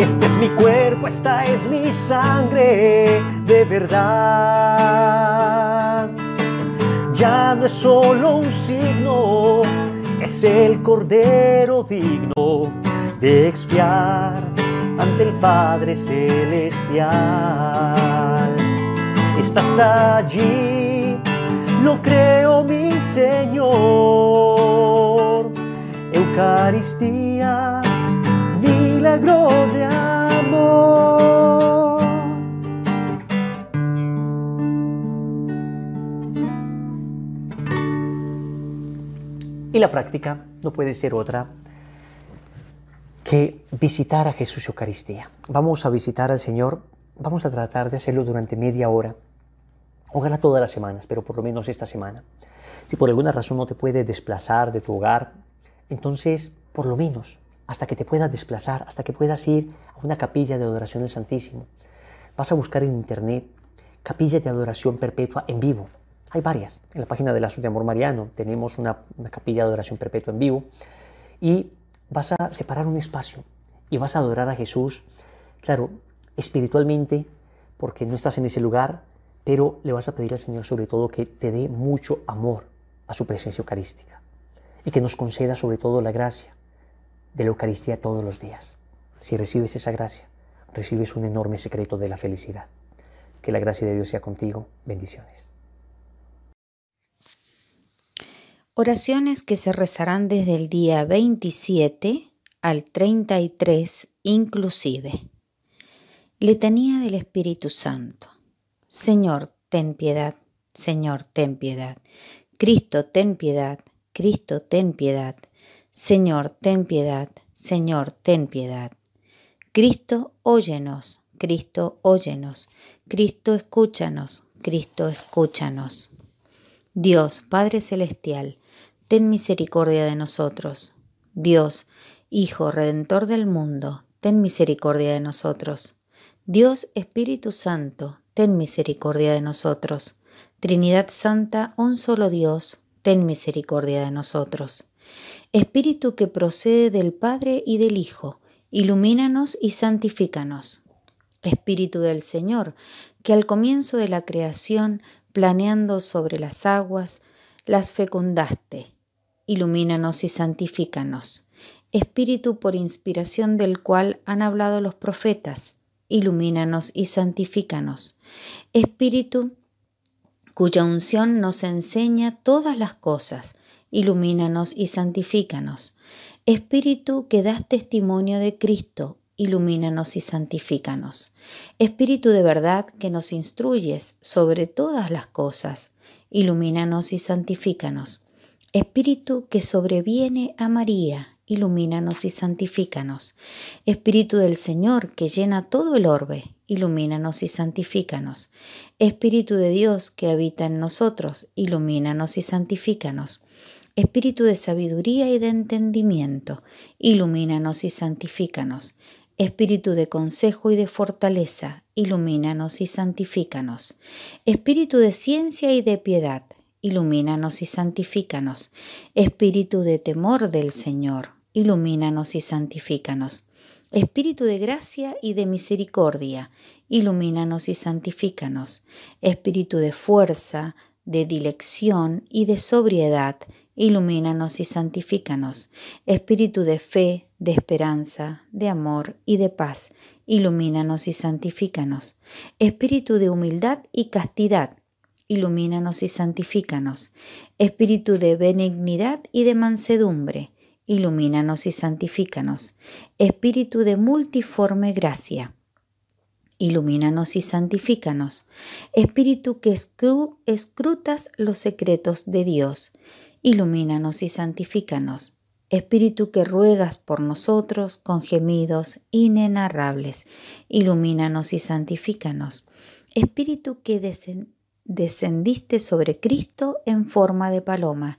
Este es mi cuerpo, esta es mi sangre de verdad. Ya no es solo un signo, es el cordero digno de expiar ante el Padre Celestial. Estás allí, lo creo mi Señor Eucaristía, milagro de amor. Y la práctica no puede ser otra que visitar a Jesús Eucaristía. Vamos a visitar al Señor, vamos a tratar de hacerlo durante media hora. Ojalá todas las semanas, pero por lo menos esta semana. Si por alguna razón no te puedes desplazar de tu hogar, entonces, por lo menos, hasta que te puedas desplazar, hasta que puedas ir a una capilla de adoración del Santísimo, vas a buscar en internet capilla de adoración perpetua en vivo. Hay varias. En la página de la de Amor Mariano tenemos una capilla de adoración perpetua en vivo. Y vas a separar un espacio y vas a adorar a Jesús, claro, espiritualmente, porque no estás en ese lugar, pero le vas a pedir al Señor sobre todo que te dé mucho amor a su presencia eucarística y que nos conceda sobre todo la gracia de la Eucaristía todos los días. Si recibes esa gracia, recibes un enorme secreto de la felicidad. Que la gracia de Dios sea contigo. Bendiciones. Oraciones que se rezarán desde el día 27 al 33 inclusive. Letanía del Espíritu Santo. Señor, ten piedad. Señor, ten piedad. Cristo, ten piedad. Cristo, ten piedad. Señor, ten piedad. Señor, ten piedad. Cristo, óyenos. Cristo, óyenos. Cristo, escúchanos. Cristo, escúchanos. Dios, Padre Celestial, ten misericordia de nosotros. Dios, Hijo, Redentor del mundo, ten misericordia de nosotros. Dios, Espíritu Santo, ten misericordia de nosotros. Trinidad Santa, un solo Dios, ten misericordia de nosotros. Espíritu que procede del Padre y del Hijo, ilumínanos y santifícanos. Espíritu del Señor, que al comienzo de la creación, planeando sobre las aguas, las fecundaste, ilumínanos y santifícanos. Espíritu por inspiración del cual han hablado los profetas, ilumínanos y santifícanos. Espíritu cuya unción nos enseña todas las cosas, ilumínanos y santifícanos. Espíritu que das testimonio de Cristo, ilumínanos y santifícanos. Espíritu de verdad que nos instruyes sobre todas las cosas, ilumínanos y santifícanos. Espíritu que sobreviene a María, ilumínanos y santifícanos. Espíritu del Señor, que llena todo el orbe, ilumínanos y santifícanos. Espíritu de Dios, que habita en nosotros, ilumínanos y santifícanos. Espíritu de sabiduría y de entendimiento, ilumínanos y santifícanos. Espíritu de consejo y de fortaleza, ilumínanos y santifícanos. Espíritu de ciencia y de piedad, ilumínanos y santifícanos. Espíritu de temor del Señor, ilumínanos y santifícanos. Espíritu de gracia y de misericordia, ilumínanos y santifícanos. Espíritu de fuerza, de dilección y de sobriedad, ilumínanos y santifícanos. Espíritu de fe, de esperanza, de amor y de paz, ilumínanos y santifícanos. Espíritu de humildad y castidad, ilumínanos y santifícanos. Espíritu de benignidad y de mansedumbre, ilumínanos y santifícanos. Espíritu de multiforme gracia, ilumínanos y santifícanos. Espíritu que escrutas los secretos de Dios, ilumínanos y santifícanos. Espíritu que ruegas por nosotros con gemidos inenarrables, ilumínanos y santifícanos. Espíritu que descendiste sobre Cristo en forma de paloma,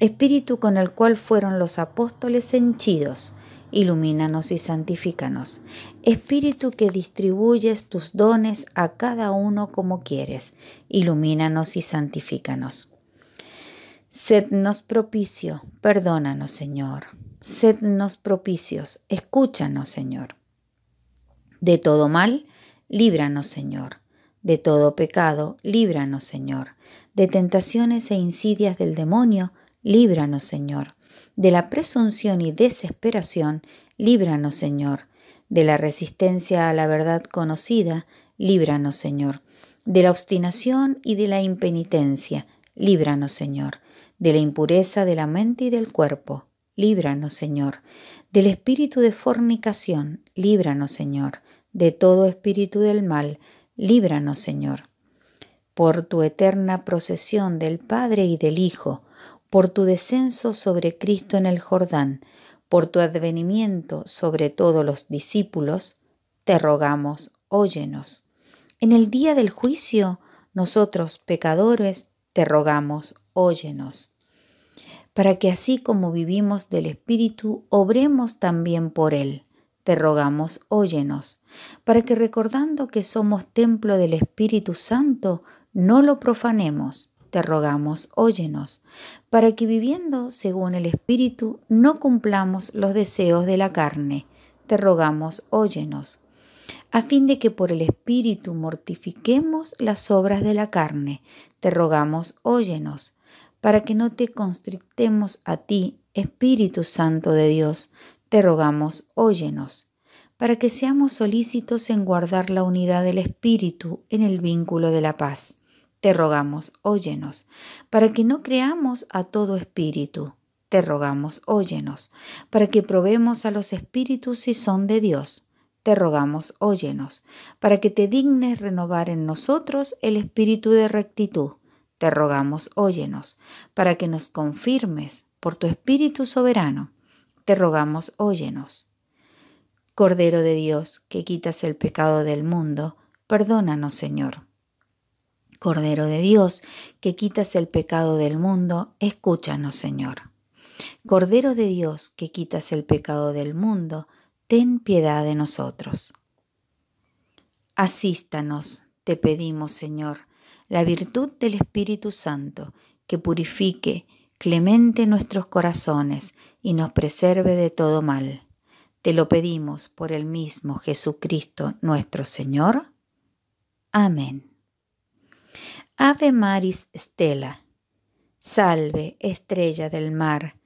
espíritu con el cual fueron los apóstoles henchidos. Ilumínanos y santifícanos. Espíritu que distribuyes tus dones a cada uno como quieres. Ilumínanos y santifícanos. Sednos propicio, perdónanos, Señor. Sednos propicios, escúchanos, Señor. De todo mal, líbranos, Señor. De todo pecado, líbranos, Señor. De tentaciones e insidias del demonio, líbranos, Señor. De la presunción y desesperación, líbranos, Señor. De la resistencia a la verdad conocida, líbranos, Señor. De la obstinación y de la impenitencia, líbranos, Señor. De la impureza de la mente y del cuerpo, líbranos, Señor. Del espíritu de fornicación, líbranos, Señor. De todo espíritu del mal, líbranos, Señor. Por tu eterna procesión del Padre y del Hijo, por tu descenso sobre Cristo en el Jordán, por tu advenimiento sobre todos los discípulos, te rogamos, óyenos. En el día del juicio, nosotros, pecadores, te rogamos, óyenos. Para que así como vivimos del Espíritu, obremos también por Él. Te rogamos, óyenos, para que recordando que somos templo del Espíritu Santo, no lo profanemos te rogamos, óyenos, para que viviendo según el Espíritu no cumplamos los deseos de la carne, te rogamos, óyenos, a fin de que por el Espíritu mortifiquemos las obras de la carne, te rogamos, óyenos, para que no te constrictemos a ti, Espíritu Santo de Dios, te rogamos, óyenos para que seamos solícitos en guardar la unidad del Espíritu en el vínculo de la paz te rogamos, óyenos, para que no creamos a todo espíritu, te rogamos, óyenos, para que probemos a los espíritus si son de Dios, te rogamos, óyenos, para que te dignes renovar en nosotros el espíritu de rectitud, te rogamos, óyenos, para que nos confirmes por tu espíritu soberano, te rogamos, óyenos. Cordero de Dios, que quitas el pecado del mundo, perdónanos, Señor. Cordero de Dios, que quitas el pecado del mundo, escúchanos, Señor. Cordero de Dios, que quitas el pecado del mundo, ten piedad de nosotros. Asístanos, te pedimos, Señor, la virtud del Espíritu Santo, que purifique clemente nuestros corazones y nos preserve de todo mal. Te lo pedimos por el mismo Jesucristo nuestro Señor. Amén. Ave Maris Stella, salve estrella del mar,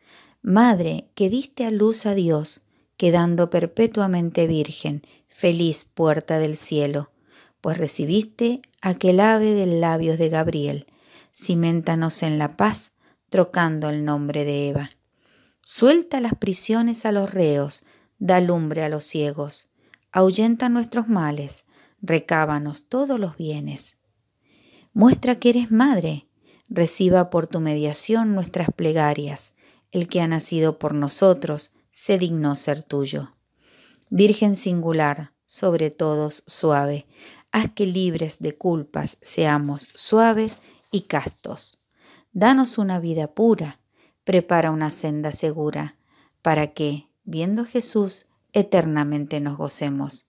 madre que diste a luz a Dios, quedando perpetuamente virgen, feliz puerta del cielo, pues recibiste aquel ave de labios de Gabriel, cimentanos en la paz, trocando el nombre de Eva. Suelta las prisiones a los reos, da lumbre a los ciegos, ahuyenta nuestros males, recábanos todos los bienes. Muestra que eres madre. Reciba por tu mediación nuestras plegarias. El que ha nacido por nosotros se dignó ser tuyo. Virgen singular, sobre todos suave, haz que libres de culpas seamos suaves y castos. Danos una vida pura, prepara una senda segura, para que, viendo Jesús, eternamente nos gocemos.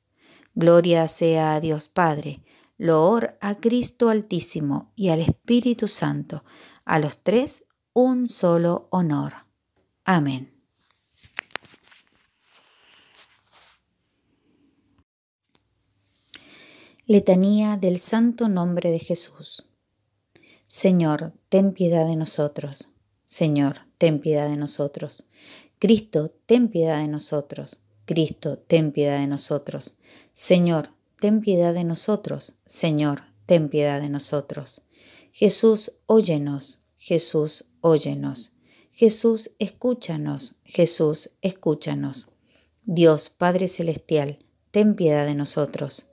Gloria sea a Dios Padre, loor a Cristo Altísimo y al Espíritu Santo, a los tres un solo honor. Amén. Letanía del Santo Nombre de Jesús. Señor, ten piedad de nosotros. Señor, ten piedad de nosotros. Cristo, ten piedad de nosotros. Cristo, ten piedad de nosotros. Señor, ten piedad de nosotros. Señor, ten piedad de nosotros. Jesús, óyenos. Jesús, óyenos. Jesús, escúchanos. Jesús, escúchanos. Dios, Padre Celestial, ten piedad de nosotros.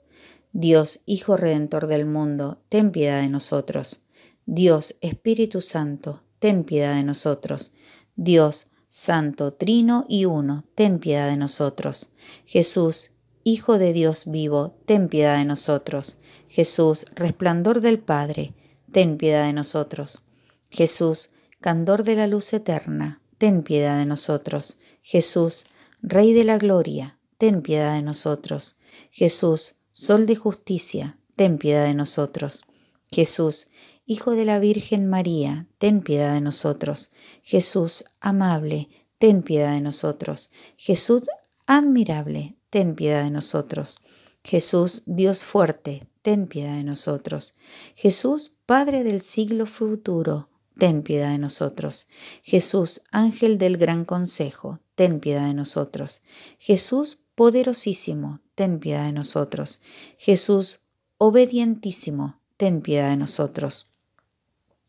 Dios, Hijo Redentor del mundo, ten piedad de nosotros. Dios, Espíritu Santo, ten piedad de nosotros. Dios, Santo, Trino y Uno, ten piedad de nosotros. Jesús, Hijo de Dios vivo, ten piedad de nosotros. Jesús, resplandor del Padre, ten piedad de nosotros. Jesús, candor de la luz eterna, ten piedad de nosotros. Jesús, Rey de la Gloria, ten piedad de nosotros. Jesús, Sol de Justicia, ten piedad de nosotros. Jesús, Hijo de la Virgen María, ten piedad de nosotros. Jesús, amable, ten piedad de nosotros. Jesús, admirable, ten piedad de nosotros. Jesús, Dios fuerte, ten piedad de nosotros. Jesús, Padre del siglo futuro, ten piedad de nosotros. Jesús, Ángel del Gran Consejo, ten piedad de nosotros. Jesús, Poderosísimo, ten piedad de nosotros. Jesús, Obedientísimo, ten piedad de nosotros.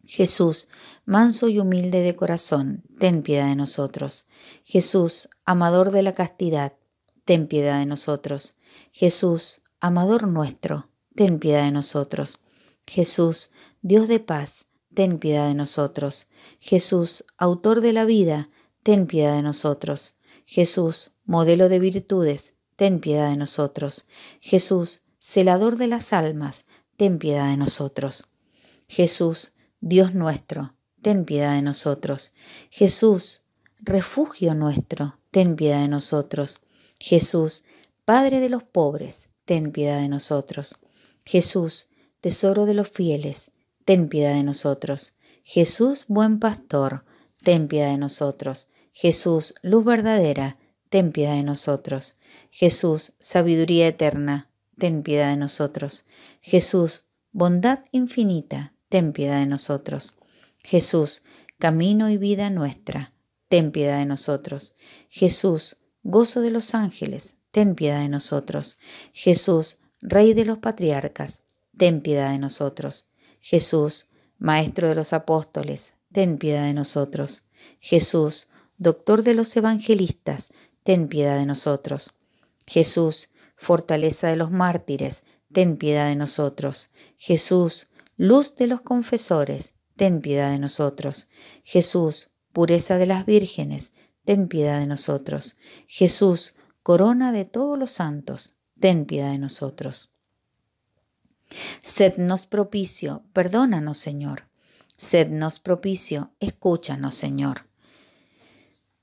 Jesús, manso y humilde de corazón, ten piedad de nosotros. Jesús, amador de la castidad, ten piedad de nosotros. Jesús, amador nuestro, ten piedad de nosotros. Jesús, Dios de paz, ten piedad de nosotros. Jesús, autor de la vida, ten piedad de nosotros. Jesús, modelo de virtudes, ten piedad de nosotros. Jesús, celador de las almas, ten piedad de nosotros. Jesús, Dios nuestro, ten piedad de nosotros. Jesús, refugio nuestro, ten piedad de nosotros. Jesús, Padre de los pobres, ten piedad de nosotros. Jesús, Tesoro de los fieles, ten piedad de nosotros. Jesús, Buen Pastor, ten piedad de nosotros. Jesús, Luz verdadera, ten piedad de nosotros. Jesús, Sabiduría eterna, ten piedad de nosotros. Jesús, Bondad infinita, ten piedad de nosotros. Jesús, Camino y vida nuestra, ten piedad de nosotros. Jesús, Gozo de los ángeles, ten piedad de nosotros. Jesús, Rey de los patriarcas, ten piedad de nosotros. Jesús, Maestro de los apóstoles, ten piedad de nosotros. Jesús, Doctor de los evangelistas, ten piedad de nosotros. Jesús, Fortaleza de los mártires, ten piedad de nosotros. Jesús, Luz de los confesores, ten piedad de nosotros. Jesús, Pureza de las vírgenes, ten piedad de nosotros. Jesús, corona de todos los santos, ten piedad de nosotros. Sednos propicio, perdónanos, Señor. Sednos propicio, escúchanos, Señor.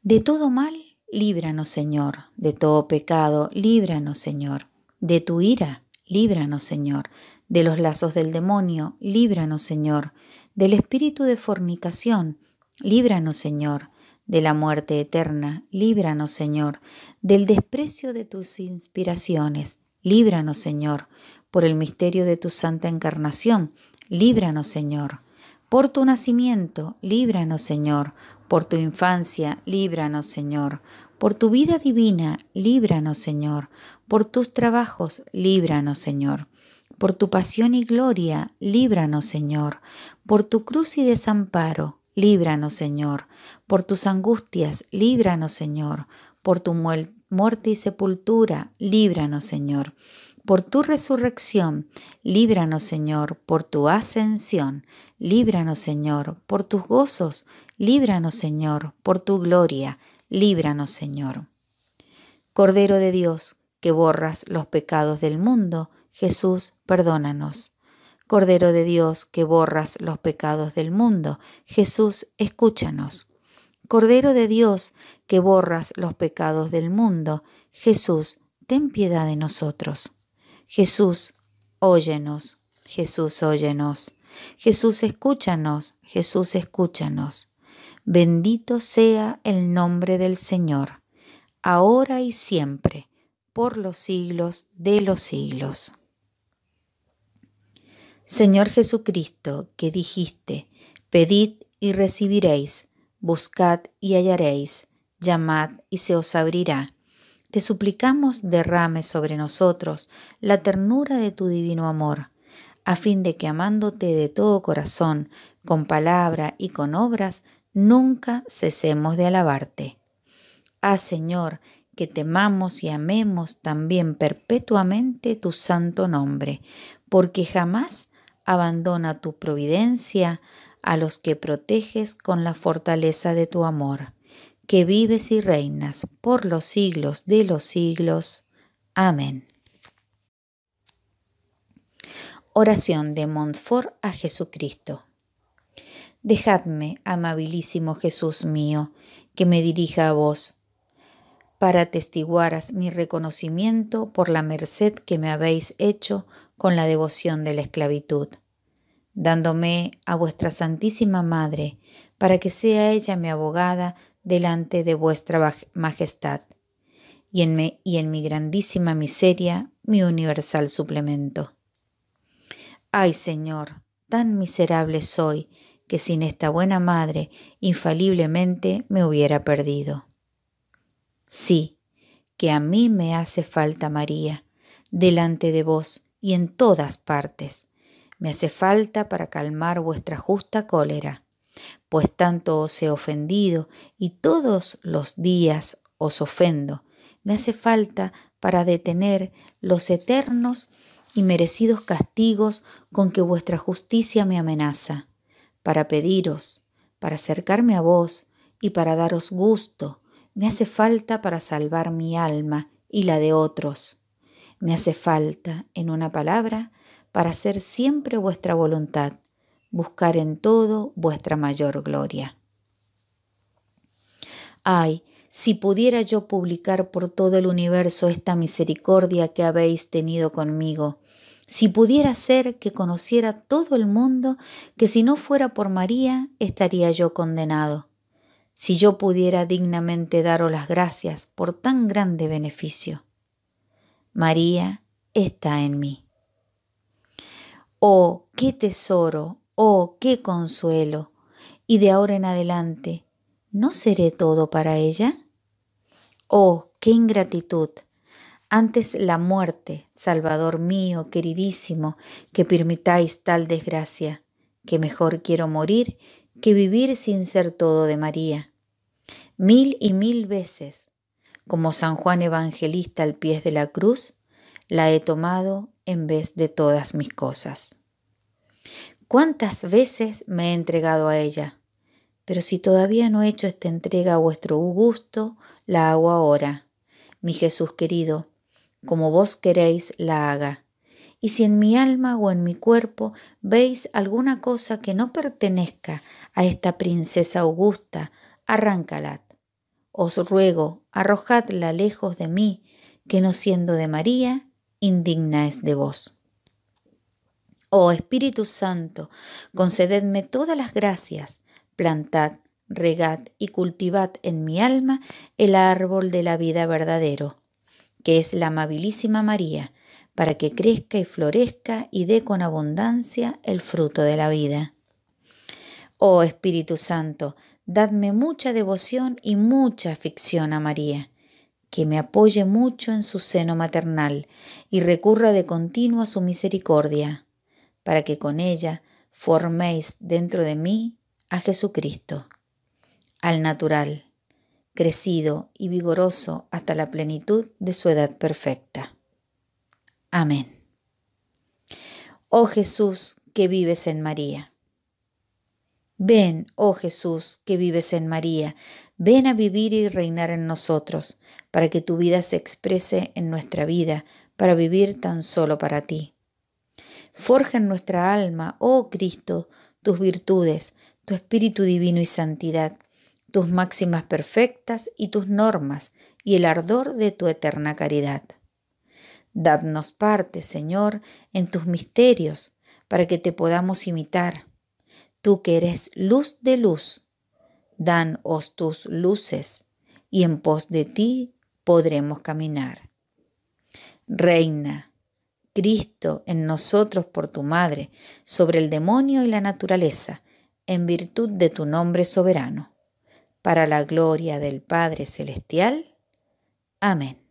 De todo mal, líbranos, Señor. De todo pecado, líbranos, Señor. De tu ira, líbranos, Señor. De los lazos del demonio, líbranos, Señor. Del espíritu de fornicación, líbranos, Señor de la muerte eterna, líbranos, Señor, del desprecio de tus inspiraciones, líbranos, Señor, por el misterio de tu santa encarnación, líbranos, Señor, por tu nacimiento, líbranos, Señor, por tu infancia, líbranos, Señor, por tu vida divina, líbranos, Señor, por tus trabajos, líbranos, Señor. Por tu pasión y gloria, líbranos, Señor. Por tu cruz y desamparo, líbranos Señor, por tus angustias, líbranos Señor, por tu muerte y sepultura, líbranos Señor, por tu resurrección, líbranos Señor, por tu ascensión, líbranos Señor, por tus gozos, líbranos Señor, por tu gloria, líbranos Señor. Cordero de Dios, que borras los pecados del mundo, Jesús, perdónanos. Cordero de Dios que borras los pecados del mundo, Jesús, escúchanos. Cordero de Dios que borras los pecados del mundo, Jesús, ten piedad de nosotros. Jesús, óyenos. Jesús, óyenos. Jesús, escúchanos. Jesús, escúchanos. Bendito sea el nombre del Señor, ahora y siempre, por los siglos de los siglos. Señor Jesucristo, que dijiste, pedid y recibiréis, buscad y hallaréis, llamad y se os abrirá. Te suplicamos derrame sobre nosotros la ternura de tu divino amor, a fin de que amándote de todo corazón, con palabra y con obras, nunca cesemos de alabarte. Ah, Señor, que temamos y amemos también perpetuamente tu santo nombre, porque jamás abandona tu providencia a los que proteges con la fortaleza de tu amor, que vives y reinas por los siglos de los siglos. Amén. Oración de Montfort a Jesucristo. Dejadme, amabilísimo Jesús mío, que me dirija a vos, para testiguaras mi reconocimiento por la merced que me habéis hecho con la devoción de la esclavitud, dándome a vuestra Santísima Madre, para que sea ella mi abogada delante de vuestra majestad, y en, y en mi grandísima miseria mi universal suplemento. Ay Señor, tan miserable soy que sin esta buena madre infaliblemente me hubiera perdido. Sí, que a mí me hace falta María, delante de vos, y en todas partes. Me hace falta para calmar vuestra justa cólera, pues tanto os he ofendido y todos los días os ofendo. Me hace falta para detener los eternos y merecidos castigos con que vuestra justicia me amenaza, para pediros, para acercarme a vos y para daros gusto, me hace falta para salvar mi alma y la de otros. Me hace falta, en una palabra, para hacer siempre vuestra voluntad, buscar en todo vuestra mayor gloria. Ay, si pudiera yo publicar por todo el universo esta misericordia que habéis tenido conmigo, si pudiera ser que conociera todo el mundo que si no fuera por María estaría yo condenado, si yo pudiera dignamente daros las gracias por tan grande beneficio. María está en mí. Oh, qué tesoro, oh, qué consuelo. Y de ahora en adelante, ¿no seré todo para ella? Oh, qué ingratitud. Antes la muerte, Salvador mío, queridísimo, que permitáis tal desgracia, que mejor quiero morir que vivir sin ser todo de María. Mil y mil veces como San Juan Evangelista al pie de la cruz, la he tomado en vez de todas mis cosas. ¿Cuántas veces me he entregado a ella? Pero si todavía no he hecho esta entrega a vuestro gusto, la hago ahora. Mi Jesús querido, como vos queréis, la haga. Y si en mi alma o en mi cuerpo veis alguna cosa que no pertenezca a esta princesa augusta, arráncala os ruego, arrojadla lejos de mí, que no siendo de María, indigna es de vos. Oh Espíritu Santo, concededme todas las gracias, plantad, regad y cultivad en mi alma el árbol de la vida verdadero, que es la amabilísima María, para que crezca y florezca y dé con abundancia el fruto de la vida. Oh Espíritu Santo, Dadme mucha devoción y mucha afición a María, que me apoye mucho en su seno maternal y recurra de continuo a su misericordia, para que con ella forméis dentro de mí a Jesucristo, al natural, crecido y vigoroso hasta la plenitud de su edad perfecta. Amén. Oh Jesús, que vives en María Ven, oh Jesús, que vives en María, ven a vivir y reinar en nosotros, para que tu vida se exprese en nuestra vida, para vivir tan solo para ti. Forja en nuestra alma, oh Cristo, tus virtudes, tu espíritu divino y santidad, tus máximas perfectas y tus normas, y el ardor de tu eterna caridad. Dadnos parte, Señor, en tus misterios, para que te podamos imitar tú que eres luz de luz, danos tus luces, y en pos de ti podremos caminar. Reina, Cristo en nosotros por tu Madre, sobre el demonio y la naturaleza, en virtud de tu nombre soberano, para la gloria del Padre Celestial. Amén.